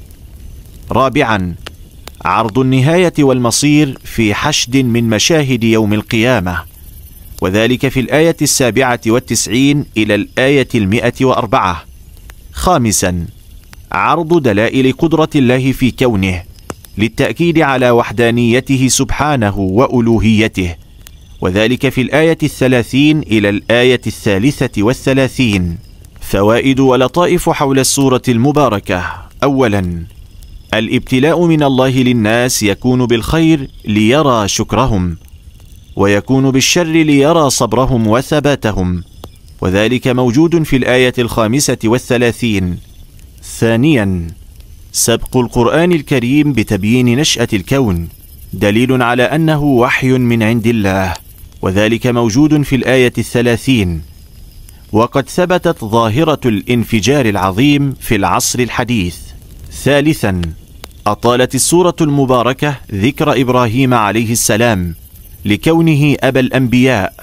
رابعا عرض النهايه والمصير في حشد من مشاهد يوم القيامه وذلك في الايه السابعه والتسعين الى الايه المئه واربعه خامسا عرض دلائل قدره الله في كونه للتاكيد على وحدانيته سبحانه والوهيته وذلك في الايه الثلاثين الى الايه الثالثه والثلاثين فوائد ولطائف حول السوره المباركه اولا الابتلاء من الله للناس يكون بالخير ليرى شكرهم ويكون بالشر ليرى صبرهم وثباتهم وذلك موجود في الايه الخامسه والثلاثين ثانيا سبق القران الكريم بتبيين نشاه الكون دليل على انه وحي من عند الله وذلك موجود في الايه الثلاثين وقد ثبتت ظاهره الانفجار العظيم في العصر الحديث ثالثا أطالت السورة المباركة ذكر إبراهيم عليه السلام لكونه أبا الأنبياء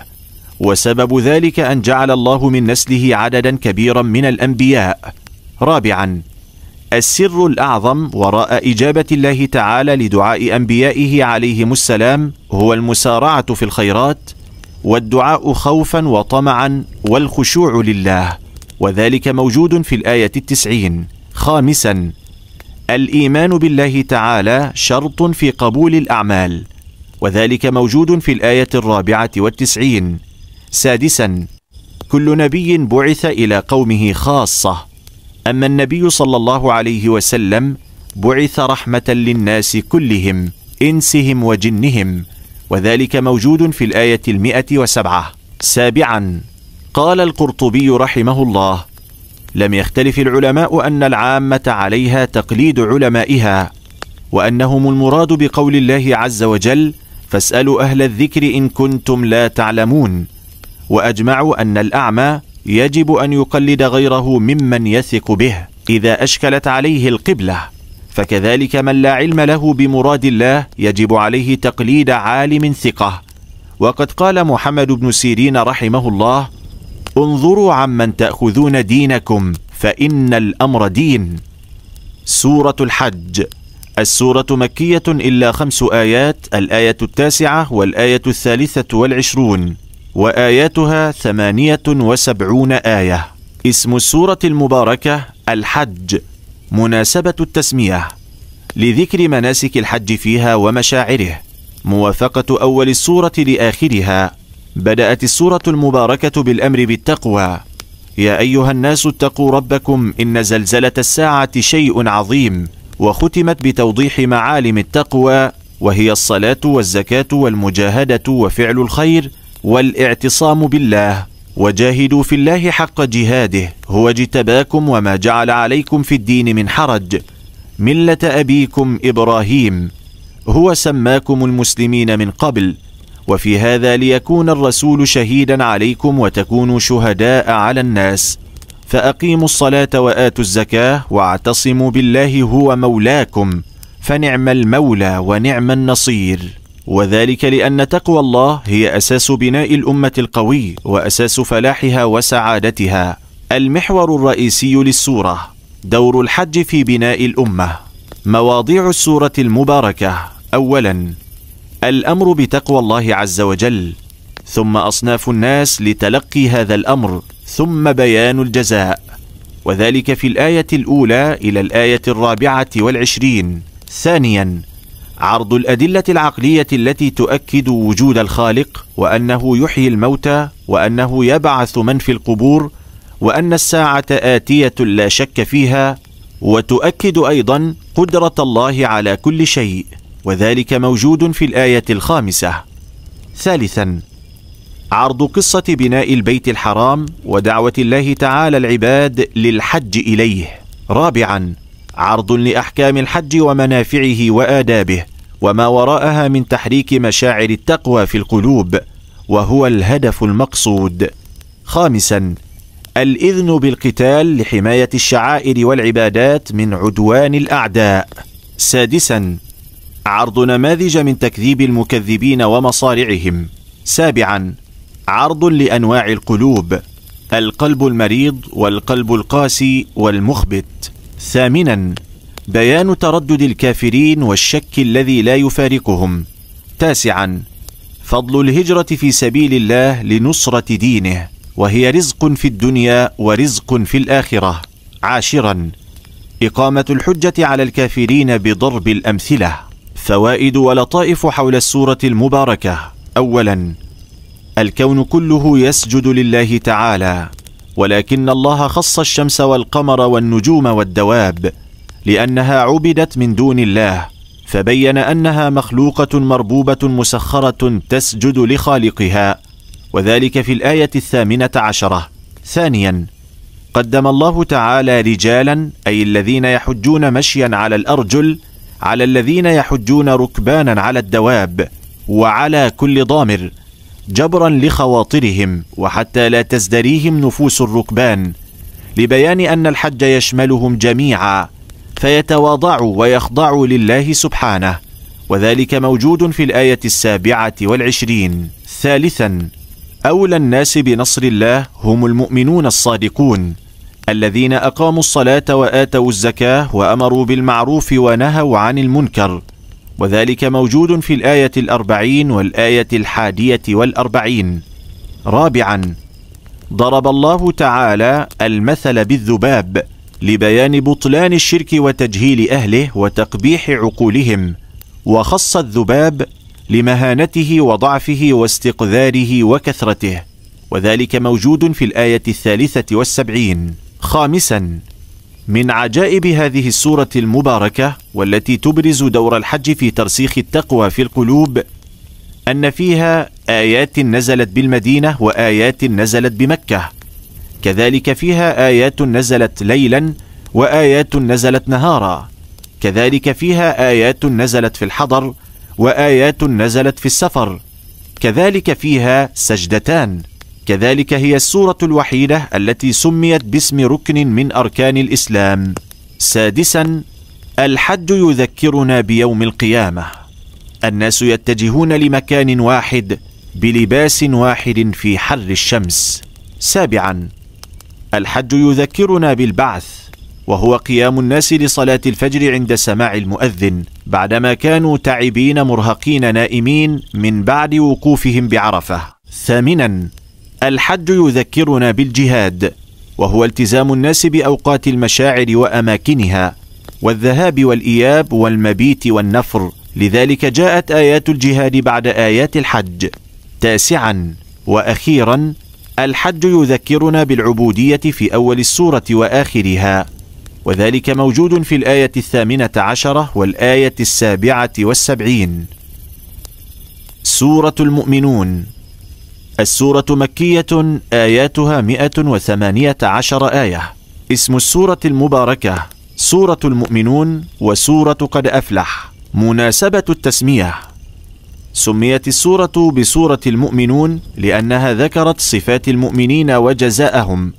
وسبب ذلك أن جعل الله من نسله عددا كبيرا من الأنبياء رابعا السر الأعظم وراء إجابة الله تعالى لدعاء أنبيائه عليهم السلام هو المسارعة في الخيرات والدعاء خوفا وطمعا والخشوع لله وذلك موجود في الآية التسعين خامسا الايمان بالله تعالى شرط في قبول الاعمال وذلك موجود في الايه الرابعه والتسعين سادسا كل نبي بعث الى قومه خاصه اما النبي صلى الله عليه وسلم بعث رحمه للناس كلهم انسهم وجنهم وذلك موجود في الايه المائه وسبعه سابعا قال القرطبي رحمه الله لم يختلف العلماء أن العامة عليها تقليد علمائها وأنهم المراد بقول الله عز وجل فاسألوا أهل الذكر إن كنتم لا تعلمون وأجمعوا أن الأعمى يجب أن يقلد غيره ممن يثق به إذا أشكلت عليه القبلة فكذلك من لا علم له بمراد الله يجب عليه تقليد عالم ثقة وقد قال محمد بن سيرين رحمه الله انظروا عمن تاخذون دينكم فان الامر دين سوره الحج السوره مكيه الا خمس ايات الايه التاسعه والايه الثالثه والعشرون واياتها ثمانيه وسبعون ايه اسم السوره المباركه الحج مناسبه التسميه لذكر مناسك الحج فيها ومشاعره موافقه اول السوره لاخرها بدأت السورة المباركة بالأمر بالتقوى يا أيها الناس اتقوا ربكم إن زلزلة الساعة شيء عظيم وختمت بتوضيح معالم التقوى وهي الصلاة والزكاة والمجاهدة وفعل الخير والاعتصام بالله وجاهدوا في الله حق جهاده هو اجتباكم وما جعل عليكم في الدين من حرج ملة أبيكم إبراهيم هو سماكم المسلمين من قبل وفي هذا ليكون الرسول شهيدا عليكم وتكونوا شهداء على الناس فأقيموا الصلاة وآتوا الزكاة واعتصموا بالله هو مولاكم فنعم المولى ونعم النصير وذلك لأن تقوى الله هي أساس بناء الأمة القوي وأساس فلاحها وسعادتها المحور الرئيسي للسورة دور الحج في بناء الأمة مواضيع السورة المباركة أولاً الامر بتقوى الله عز وجل ثم اصناف الناس لتلقي هذا الامر ثم بيان الجزاء وذلك في الايه الاولى الى الايه الرابعه والعشرين ثانيا عرض الادله العقليه التي تؤكد وجود الخالق وانه يحيي الموتى وانه يبعث من في القبور وان الساعه اتيه لا شك فيها وتؤكد ايضا قدره الله على كل شيء وذلك موجود في الآية الخامسة. ثالثا عرض قصة بناء البيت الحرام ودعوة الله تعالى العباد للحج إليه. رابعا عرض لأحكام الحج ومنافعه وآدابه وما وراءها من تحريك مشاعر التقوى في القلوب وهو الهدف المقصود. خامسا الإذن بالقتال لحماية الشعائر والعبادات من عدوان الأعداء. سادسا عرض نماذج من تكذيب المكذبين ومصارعهم سابعا عرض لانواع القلوب القلب المريض والقلب القاسي والمخبت ثامنا بيان تردد الكافرين والشك الذي لا يفارقهم تاسعا فضل الهجره في سبيل الله لنصره دينه وهي رزق في الدنيا ورزق في الاخره عاشرا اقامه الحجه على الكافرين بضرب الامثله فوائد ولطائف حول السورة المباركة أولا الكون كله يسجد لله تعالى ولكن الله خص الشمس والقمر والنجوم والدواب لأنها عبدت من دون الله فبين أنها مخلوقة مربوبة مسخرة تسجد لخالقها وذلك في الآية الثامنة عشرة ثانياً قدم الله تعالى رجالا أي الذين يحجون مشيا على الأرجل على الذين يحجون ركبانا على الدواب وعلى كل ضامر جبرا لخواطرهم وحتى لا تزدريهم نفوس الركبان لبيان ان الحج يشملهم جميعا فيتواضعوا ويخضعوا لله سبحانه وذلك موجود في الايه السابعه والعشرين ثالثا اولى الناس بنصر الله هم المؤمنون الصادقون الذين أقاموا الصلاة وآتوا الزكاة وأمروا بالمعروف ونهوا عن المنكر وذلك موجود في الآية الأربعين والآية الحادية والأربعين رابعا ضرب الله تعالى المثل بالذباب لبيان بطلان الشرك وتجهيل أهله وتقبيح عقولهم وخص الذباب لمهانته وضعفه واستقذاره وكثرته وذلك موجود في الآية الثالثة والسبعين خامسا من عجائب هذه السورة المباركة والتي تبرز دور الحج في ترسيخ التقوى في القلوب أن فيها آيات نزلت بالمدينة وآيات نزلت بمكة كذلك فيها آيات نزلت ليلا وآيات نزلت نهارا كذلك فيها آيات نزلت في الحضر وآيات نزلت في السفر كذلك فيها سجدتان كذلك هي السورة الوحيدة التي سميت باسم ركن من أركان الإسلام سادسا الحج يذكرنا بيوم القيامة الناس يتجهون لمكان واحد بلباس واحد في حر الشمس سابعا الحج يذكرنا بالبعث وهو قيام الناس لصلاة الفجر عند سماع المؤذن بعدما كانوا تعبين مرهقين نائمين من بعد وقوفهم بعرفة ثامنا الحج يذكرنا بالجهاد وهو التزام الناس باوقات المشاعر واماكنها والذهاب والاياب والمبيت والنفر لذلك جاءت ايات الجهاد بعد ايات الحج تاسعا واخيرا الحج يذكرنا بالعبوديه في اول السوره واخرها وذلك موجود في الايه الثامنه عشره والايه السابعه والسبعين سوره المؤمنون السورة مكية آياتها 118 آية اسم السورة المباركة سورة المؤمنون وسورة قد أفلح مناسبة التسمية سميت السورة بسورة المؤمنون لأنها ذكرت صفات المؤمنين وجزاءهم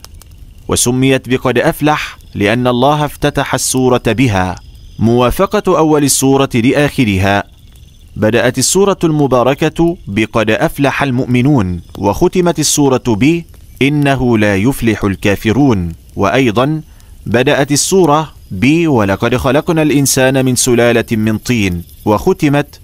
وسميت بقد أفلح لأن الله افتتح السورة بها موافقة أول السورة لآخرها بدأت السورة المباركة بقد أفلح المؤمنون وختمت السورة ب إنه لا يفلح الكافرون وأيضا بدأت السورة ب ولقد خلقنا الإنسان من سلالة من طين وختمت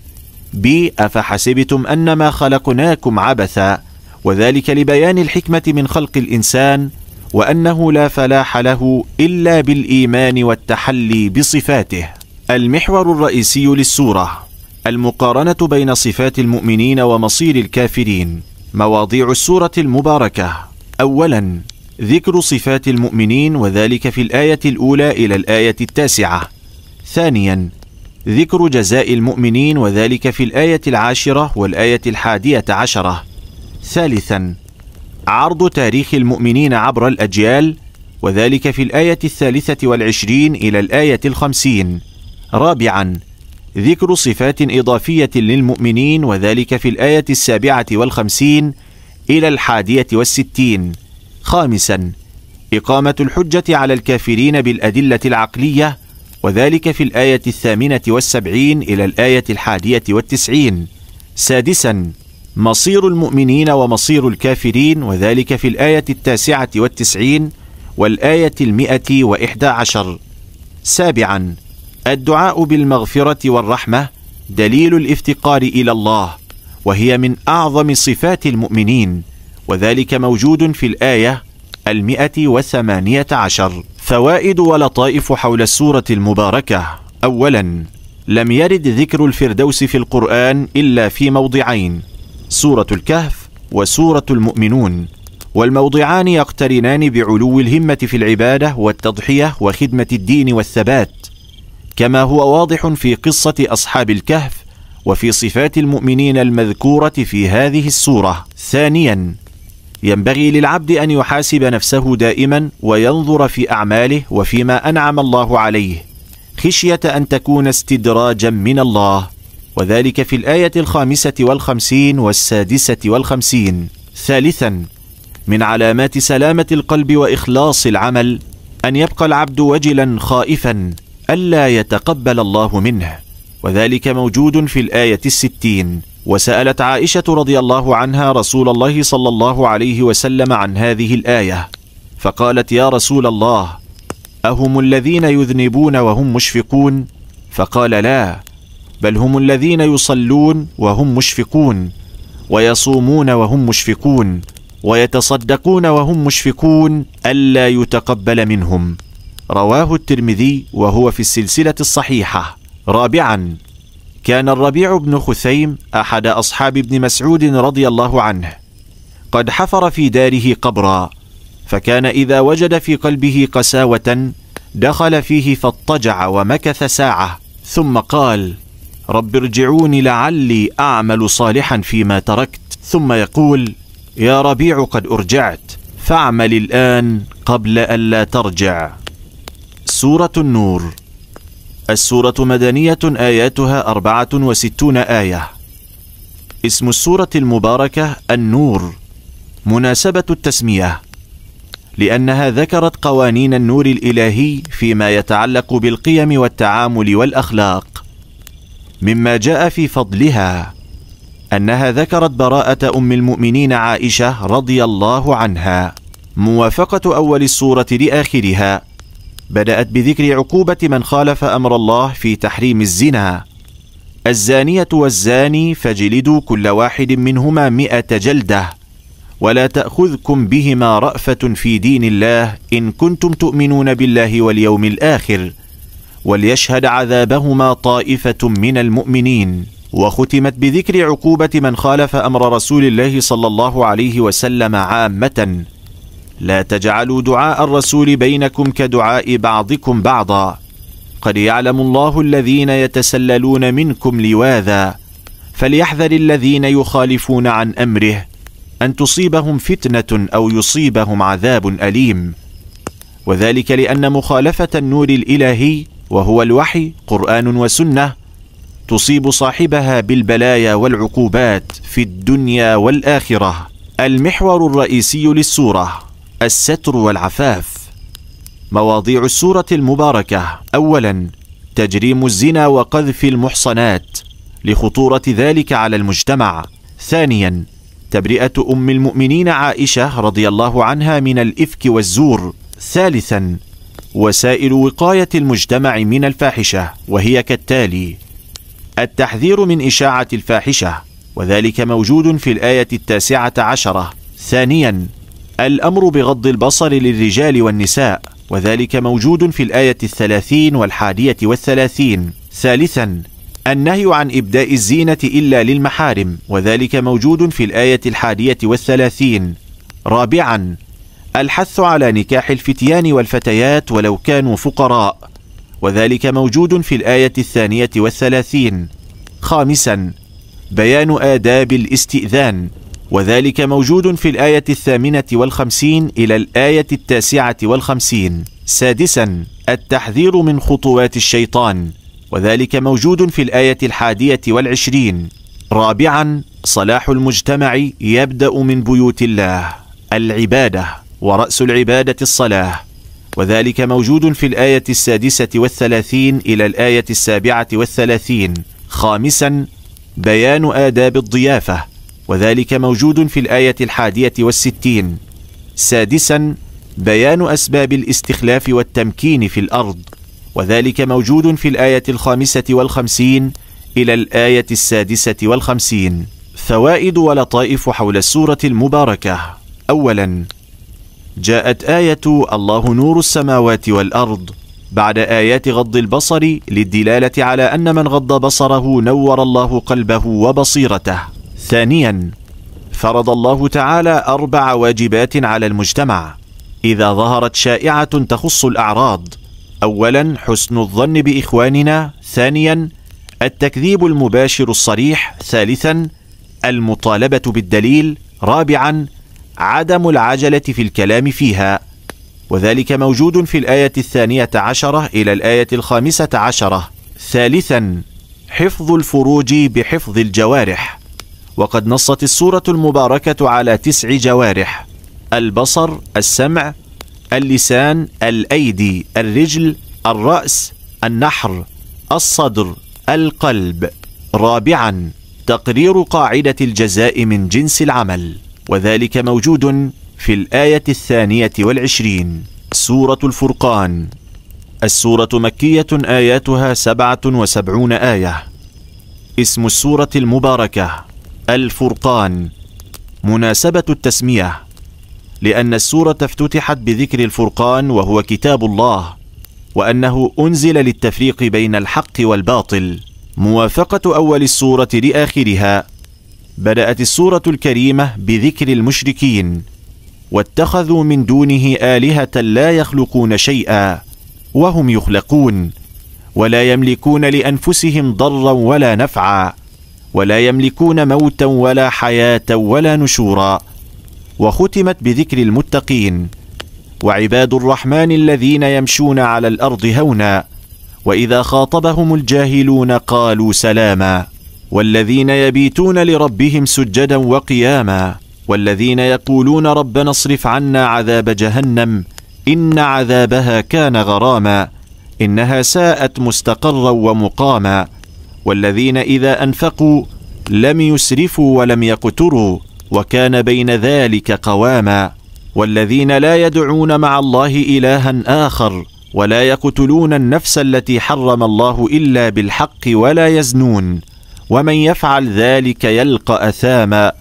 ب أفحسبتم أنما خلقناكم عبثا وذلك لبيان الحكمة من خلق الإنسان وأنه لا فلاح له إلا بالإيمان والتحلي بصفاته المحور الرئيسي للسورة المقارنة بين صفات المؤمنين ومصير الكافرين مواضيع السورة المباركة أولا ذكر صفات المؤمنين وذلك في الآية الأولى إلى الآية التاسعة ثانيا ذكر جزاء المؤمنين وذلك في الآية العاشرة والآية الحادية عشرة ثالثا عرض تاريخ المؤمنين عبر الأجيال وذلك في الآية الثالثة والعشرين إلى الآية الخمسين رابعاً ذكر صفات إضافية للمؤمنين وذلك في الآية السابعة والخمسين إلى الحادية والستين خامسا إقامة الحجة على الكافرين بالأدلة العقلية وذلك في الآية الثامنة والسبعين إلى الآية الحادية والتسعين سادسا مصير المؤمنين ومصير الكافرين وذلك في الآية التاسعة والتسعين والآية المئة وإحدى عشر سابعا الدعاء بالمغفرة والرحمة دليل الافتقار إلى الله وهي من أعظم صفات المؤمنين وذلك موجود في الآية المئة وثمانية عشر فوائد ولطائف حول السورة المباركة أولا لم يرد ذكر الفردوس في القرآن إلا في موضعين سورة الكهف وسورة المؤمنون والموضعان يقترنان بعلو الهمة في العبادة والتضحية وخدمة الدين والثبات كما هو واضح في قصة أصحاب الكهف وفي صفات المؤمنين المذكورة في هذه السورة ثانياً ينبغي للعبد أن يحاسب نفسه دائما وينظر في أعماله وفيما أنعم الله عليه خشية أن تكون استدراجا من الله وذلك في الآية الخامسة والخمسين والسادسة والخمسين ثالثا من علامات سلامة القلب وإخلاص العمل أن يبقى العبد وجلا خائفا ألا يتقبل الله منه وذلك موجود في الآية الستين وسألت عائشة رضي الله عنها رسول الله صلى الله عليه وسلم عن هذه الآية فقالت يا رسول الله أهم الذين يذنبون وهم مشفقون فقال لا بل هم الذين يصلون وهم مشفقون ويصومون وهم مشفقون ويتصدقون وهم مشفقون ألا يتقبل منهم رواه الترمذي وهو في السلسلة الصحيحة رابعا كان الربيع بن خثيم أحد أصحاب ابن مسعود رضي الله عنه قد حفر في داره قبرا فكان إذا وجد في قلبه قساوة دخل فيه فاضطجع ومكث ساعة ثم قال رب ارجعون لعلي أعمل صالحا فيما تركت ثم يقول يا ربيع قد أرجعت فاعمل الآن قبل ألا ترجع سورة النور السورة مدنية آياتها أربعة وستون آية اسم السورة المباركة النور مناسبة التسمية لأنها ذكرت قوانين النور الإلهي فيما يتعلق بالقيم والتعامل والأخلاق مما جاء في فضلها أنها ذكرت براءة أم المؤمنين عائشة رضي الله عنها موافقة أول السورة لآخرها بدأت بذكر عقوبة من خالف أمر الله في تحريم الزنا الزانية والزاني فجلدوا كل واحد منهما مئة جلدة ولا تأخذكم بهما رأفة في دين الله إن كنتم تؤمنون بالله واليوم الآخر وليشهد عذابهما طائفة من المؤمنين وختمت بذكر عقوبة من خالف أمر رسول الله صلى الله عليه وسلم عامةً لا تجعلوا دعاء الرسول بينكم كدعاء بعضكم بعضا قد يعلم الله الذين يتسللون منكم لواذا فليحذر الذين يخالفون عن امره ان تصيبهم فتنه او يصيبهم عذاب اليم وذلك لان مخالفه النور الالهي وهو الوحي قران وسنه تصيب صاحبها بالبلايا والعقوبات في الدنيا والاخره المحور الرئيسي للسوره الستر والعفاف مواضيع السورة المباركة أولا تجريم الزنا وقذف المحصنات لخطورة ذلك على المجتمع ثانيا تبرئة أم المؤمنين عائشة رضي الله عنها من الإفك والزور ثالثا وسائل وقاية المجتمع من الفاحشة وهي كالتالي التحذير من إشاعة الفاحشة وذلك موجود في الآية التاسعة عشرة ثانياً الأمر بغض البصر للرجال والنساء وذلك موجود في الآية الثلاثين والحادية والثلاثين ثالثا النهي عن إبداء الزينة إلا للمحارم وذلك موجود في الآية الحادية والثلاثين رابعا الحث على نكاح الفتيان والفتيات ولو كانوا فقراء وذلك موجود في الآية الثانية والثلاثين خامسا بيان آداب الاستئذان وذلك موجود في الآية الثامنة والخمسين إلى الآية التاسعة والخمسين سادسا التحذير من خطوات الشيطان وذلك موجود في الآية الحادية والعشرين رابعا صلاح المجتمع يبدأ من بيوت الله العبادة ورأس العبادة الصلاة وذلك موجود في الآية السادسة والثلاثين إلى الآية السابعة والثلاثين خامسا بيان آداب الضيافة وذلك موجود في الآية الحادية والستين سادسا بيان أسباب الاستخلاف والتمكين في الأرض وذلك موجود في الآية الخامسة والخمسين إلى الآية السادسة والخمسين فوائد ولطائف حول السورة المباركة أولا جاءت آية الله نور السماوات والأرض بعد آيات غض البصر للدلالة على أن من غض بصره نور الله قلبه وبصيرته ثانيا فرض الله تعالى أربع واجبات على المجتمع إذا ظهرت شائعة تخص الأعراض أولا حسن الظن بإخواننا ثانيا التكذيب المباشر الصريح ثالثا المطالبة بالدليل رابعا عدم العجلة في الكلام فيها وذلك موجود في الآية الثانية عشرة إلى الآية الخامسة عشرة ثالثا حفظ الفروج بحفظ الجوارح وقد نصت السورة المباركة على تسع جوارح البصر السمع اللسان الأيدي الرجل الرأس النحر الصدر القلب رابعا تقرير قاعدة الجزاء من جنس العمل وذلك موجود في الآية الثانية والعشرين سورة الفرقان السورة مكية آياتها سبعة وسبعون آية اسم السورة المباركة الفرقان مناسبة التسمية لأن السورة افتتحت بذكر الفرقان وهو كتاب الله وأنه أنزل للتفريق بين الحق والباطل موافقة أول السورة لآخرها بدأت السورة الكريمة بذكر المشركين واتخذوا من دونه آلهة لا يخلقون شيئا وهم يخلقون ولا يملكون لأنفسهم ضرا ولا نفعا ولا يملكون موتا ولا حياه ولا نشورا وختمت بذكر المتقين وعباد الرحمن الذين يمشون على الارض هونا واذا خاطبهم الجاهلون قالوا سلاما والذين يبيتون لربهم سجدا وقياما والذين يقولون ربنا اصرف عنا عذاب جهنم ان عذابها كان غراما انها ساءت مستقرا ومقاما والذين إذا أنفقوا لم يسرفوا ولم يقتروا وكان بين ذلك قواما والذين لا يدعون مع الله إلها آخر ولا يقتلون النفس التي حرم الله إلا بالحق ولا يزنون ومن يفعل ذلك يلقى أثاما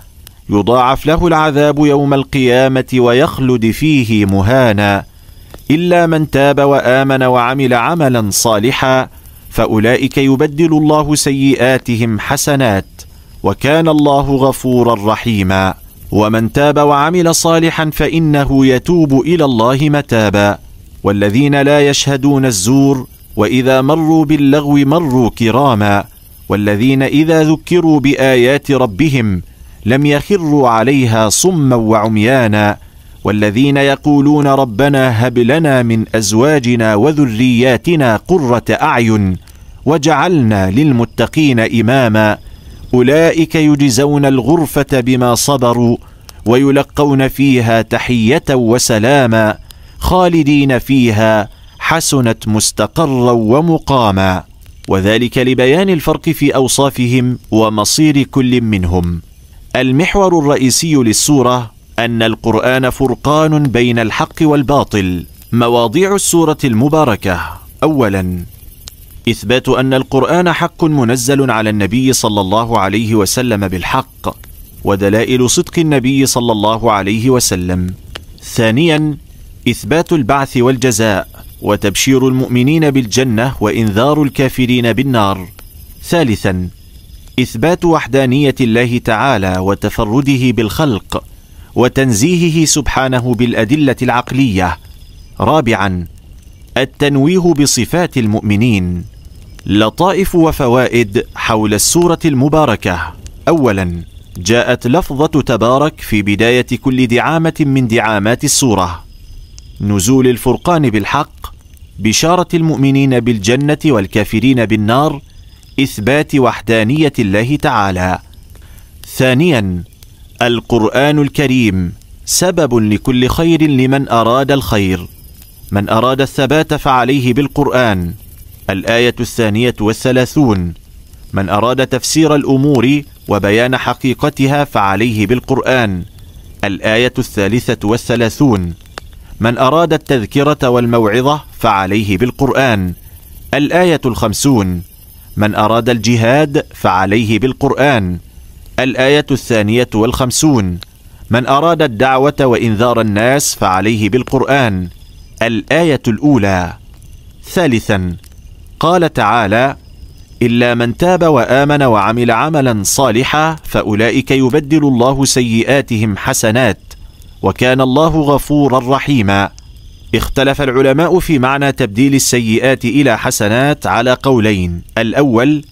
يضاعف له العذاب يوم القيامة ويخلد فيه مهانا إلا من تاب وآمن وعمل عملا صالحا فاولئك يبدل الله سيئاتهم حسنات وكان الله غفورا رحيما ومن تاب وعمل صالحا فانه يتوب الى الله متابا والذين لا يشهدون الزور واذا مروا باللغو مروا كراما والذين اذا ذكروا بايات ربهم لم يخروا عليها صما وعميانا والذين يقولون ربنا هب لنا من ازواجنا وذرياتنا قره اعين وجعلنا للمتقين اماما اولئك يجزون الغرفه بما صبروا ويلقون فيها تحيه وسلاما خالدين فيها حسنت مستقرا ومقاما وذلك لبيان الفرق في اوصافهم ومصير كل منهم المحور الرئيسي للسوره ان القران فرقان بين الحق والباطل مواضيع السوره المباركه اولا اثبات ان القران حق منزل على النبي صلى الله عليه وسلم بالحق ودلائل صدق النبي صلى الله عليه وسلم ثانيا اثبات البعث والجزاء وتبشير المؤمنين بالجنه وانذار الكافرين بالنار ثالثا اثبات وحدانيه الله تعالى وتفرده بالخلق وتنزيهه سبحانه بالادله العقليه رابعا التنويه بصفات المؤمنين لطائف وفوائد حول السوره المباركه اولا جاءت لفظه تبارك في بدايه كل دعامه من دعامات السوره نزول الفرقان بالحق بشاره المؤمنين بالجنه والكافرين بالنار اثبات وحدانيه الله تعالى ثانيا القرآن الكريم سبب لكل خير لمن أراد الخير من أراد الثبات فعليه بالقرآن الآية الثانية والثلاثون من أراد تفسير الأمور وبيان حقيقتها فعليه بالقرآن الآية الثالثة والثلاثون من أراد التذكرة والموعظة فعليه بالقرآن الآية الخمسون من أراد الجهاد فعليه بالقرآن الآية الثانية والخمسون من أراد الدعوة وإنذار الناس فعليه بالقرآن الآية الأولى ثالثا قال تعالى إلا من تاب وآمن وعمل عملا صالحا فأولئك يبدل الله سيئاتهم حسنات وكان الله غفورا رحيما اختلف العلماء في معنى تبديل السيئات إلى حسنات على قولين الأول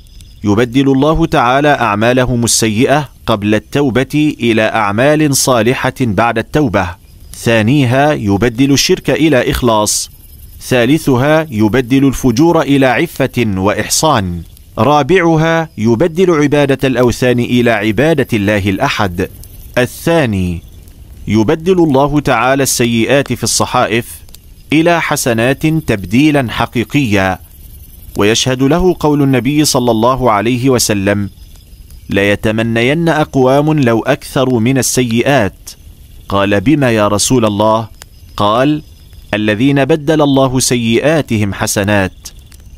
يبدل الله تعالى اعمالهم السيئه قبل التوبه الى اعمال صالحه بعد التوبه ثانيها يبدل الشرك الى اخلاص ثالثها يبدل الفجور الى عفه واحصان رابعها يبدل عباده الاوثان الى عباده الله الاحد الثاني يبدل الله تعالى السيئات في الصحائف الى حسنات تبديلا حقيقيا ويشهد له قول النبي صلى الله عليه وسلم ليتمنين أقوام لو أكثروا من السيئات قال بما يا رسول الله قال الذين بدل الله سيئاتهم حسنات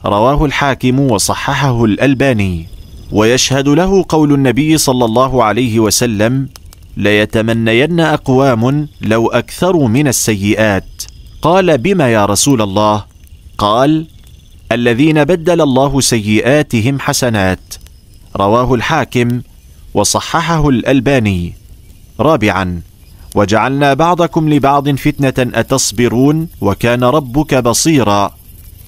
رواه الحاكم وصححه الألباني ويشهد له قول النبي صلى الله عليه وسلم ليتمنين أقوام لو أكثروا من السيئات قال بما يا رسول الله قال الذين بدل الله سيئاتهم حسنات رواه الحاكم وصححه الألباني رابعا وجعلنا بعضكم لبعض فتنة أتصبرون وكان ربك بصيرا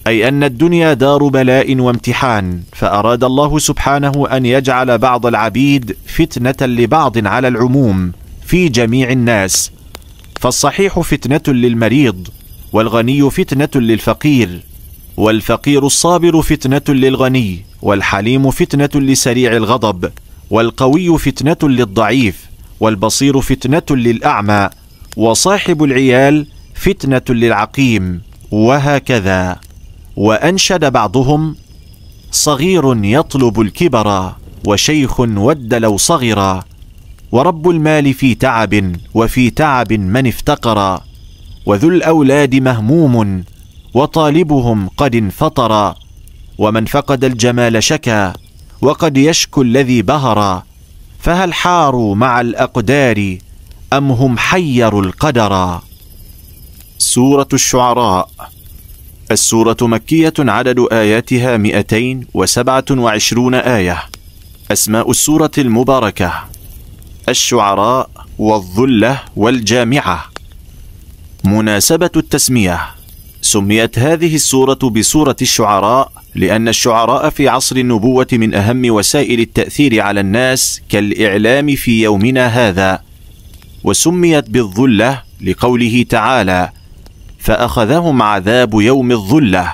أي أن الدنيا دار بلاء وامتحان فأراد الله سبحانه أن يجعل بعض العبيد فتنة لبعض على العموم في جميع الناس فالصحيح فتنة للمريض والغني فتنة للفقير والفقير الصابر فتنة للغني والحليم فتنة لسريع الغضب والقوي فتنة للضعيف والبصير فتنة للأعمى وصاحب العيال فتنة للعقيم وهكذا وأنشد بعضهم صغير يطلب الكبر وشيخ ود لو صغر ورب المال في تعب وفي تعب من افتقر وذو الأولاد مهموم وطالبهم قد انفطر ومن فقد الجمال شكا وقد يشكو الذي بهرا فهل حاروا مع الأقدار أم هم حيروا القدرا سورة الشعراء السورة مكية عدد آياتها 227 آية أسماء السورة المباركة الشعراء والظلة والجامعة مناسبة التسمية سميت هذه السورة بسورة الشعراء لأن الشعراء في عصر النبوة من أهم وسائل التأثير على الناس كالإعلام في يومنا هذا وسميت بالظلة لقوله تعالى فأخذهم عذاب يوم الظلة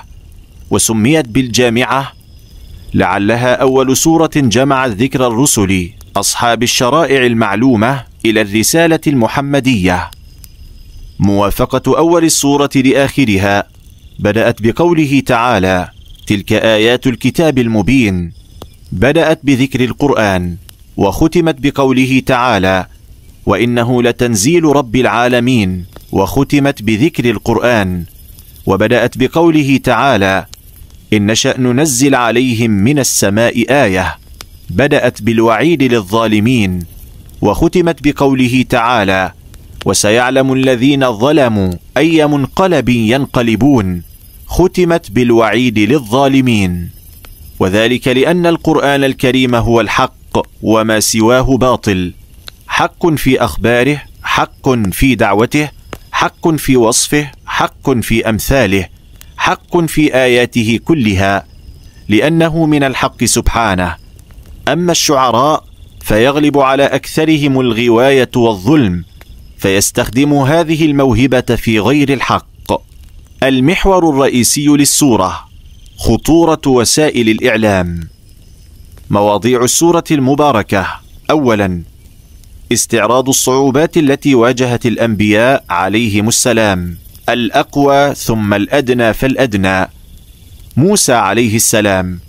وسميت بالجامعة لعلها أول سورة جمعت ذكر الرسل أصحاب الشرائع المعلومة إلى الرسالة المحمدية موافقة أول الصورة لآخرها بدأت بقوله تعالى تلك آيات الكتاب المبين بدأت بذكر القرآن وختمت بقوله تعالى وإنه لتنزيل رب العالمين وختمت بذكر القرآن وبدأت بقوله تعالى إن نشأ ننزل عليهم من السماء آية بدأت بالوعيد للظالمين وختمت بقوله تعالى وسيعلم الذين ظلموا أي منقلب ينقلبون ختمت بالوعيد للظالمين وذلك لأن القرآن الكريم هو الحق وما سواه باطل حق في أخباره حق في دعوته حق في وصفه حق في أمثاله حق في آياته كلها لأنه من الحق سبحانه أما الشعراء فيغلب على أكثرهم الغواية والظلم فيستخدم هذه الموهبة في غير الحق المحور الرئيسي للسورة خطورة وسائل الإعلام مواضيع السورة المباركة أولاً استعراض الصعوبات التي واجهت الأنبياء عليهم السلام الأقوى ثم الأدنى فالأدنى موسى عليه السلام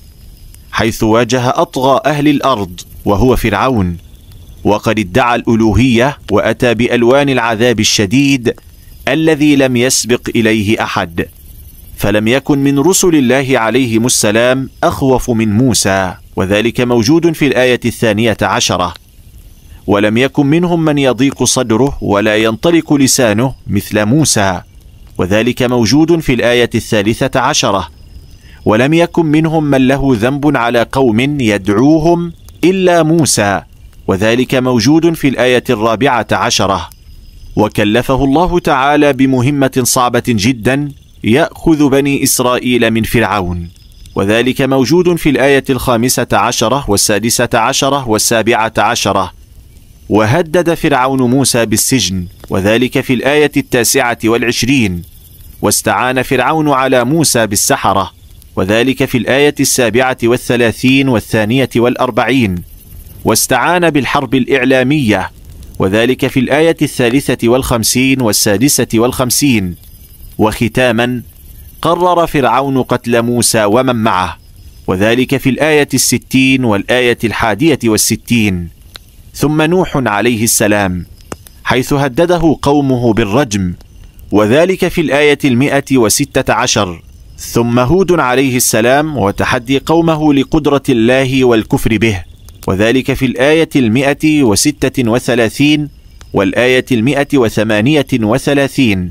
حيث واجه أطغى أهل الأرض وهو فرعون وقد ادعى الالوهيه واتى بالوان العذاب الشديد الذي لم يسبق اليه احد فلم يكن من رسل الله عليهم السلام اخوف من موسى وذلك موجود في الايه الثانيه عشره ولم يكن منهم من يضيق صدره ولا ينطلق لسانه مثل موسى وذلك موجود في الايه الثالثه عشره ولم يكن منهم من له ذنب على قوم يدعوهم الا موسى وذلك موجود في الآية الرابعة عشرة وكلفه الله تعالى بمهمة صعبة جدا يأخذ بني إسرائيل من فرعون وذلك موجود في الآية الخامسة عشرة والسادسة عشرة والسابعة عشرة وهدد فرعون موسى بالسجن وذلك في الآية التاسعة والعشرين واستعان فرعون على موسى بالسحرة وذلك في الآية السابعة والثلاثين والثانية والأربعين واستعان بالحرب الإعلامية وذلك في الآية الثالثة والخمسين والسادسة والخمسين وختاما قرر فرعون قتل موسى ومن معه وذلك في الآية الستين والآية الحادية والستين ثم نوح عليه السلام حيث هدده قومه بالرجم وذلك في الآية المئة وستة عشر ثم هود عليه السلام وتحدي قومه لقدرة الله والكفر به وذلك في الآية المئة وستة وثلاثين والآية المئة وثمانية وثلاثين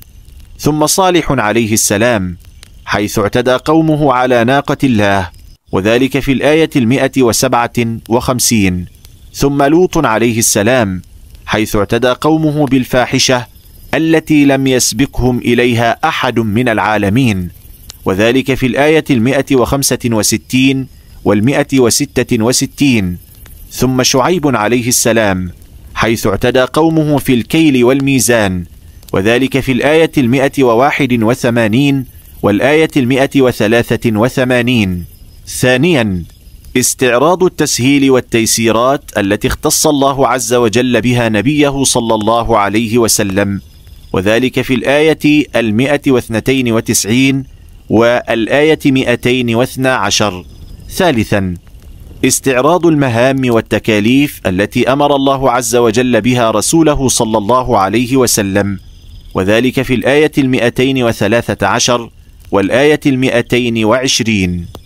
ثم صالح عليه السلام حيث اعتدى قومه على ناقة الله وذلك في الآية المئة وسبعة وخمسين ثم لوط عليه السلام حيث اعتدى قومه بالفاحشة التي لم يسبقهم إليها أحد من العالمين وذلك في الآية المئة وخمسة وستين والمئة وستة وستين ثم شعيب عليه السلام حيث اعتدى قومه في الكيل والميزان وذلك في الآية المئة وواحد وثمانين والآية المئة وثلاثة وثمانين ثانيا استعراض التسهيل والتيسيرات التي اختص الله عز وجل بها نبيه صلى الله عليه وسلم وذلك في الآية المئة واثنتين وتسعين والآية مئتين واثنى عشر ثالثا استعراض المهام والتكاليف التي امر الله عز وجل بها رسوله صلى الله عليه وسلم وذلك في الايه المئتين وثلاثه عشر والايه المئتين وعشرين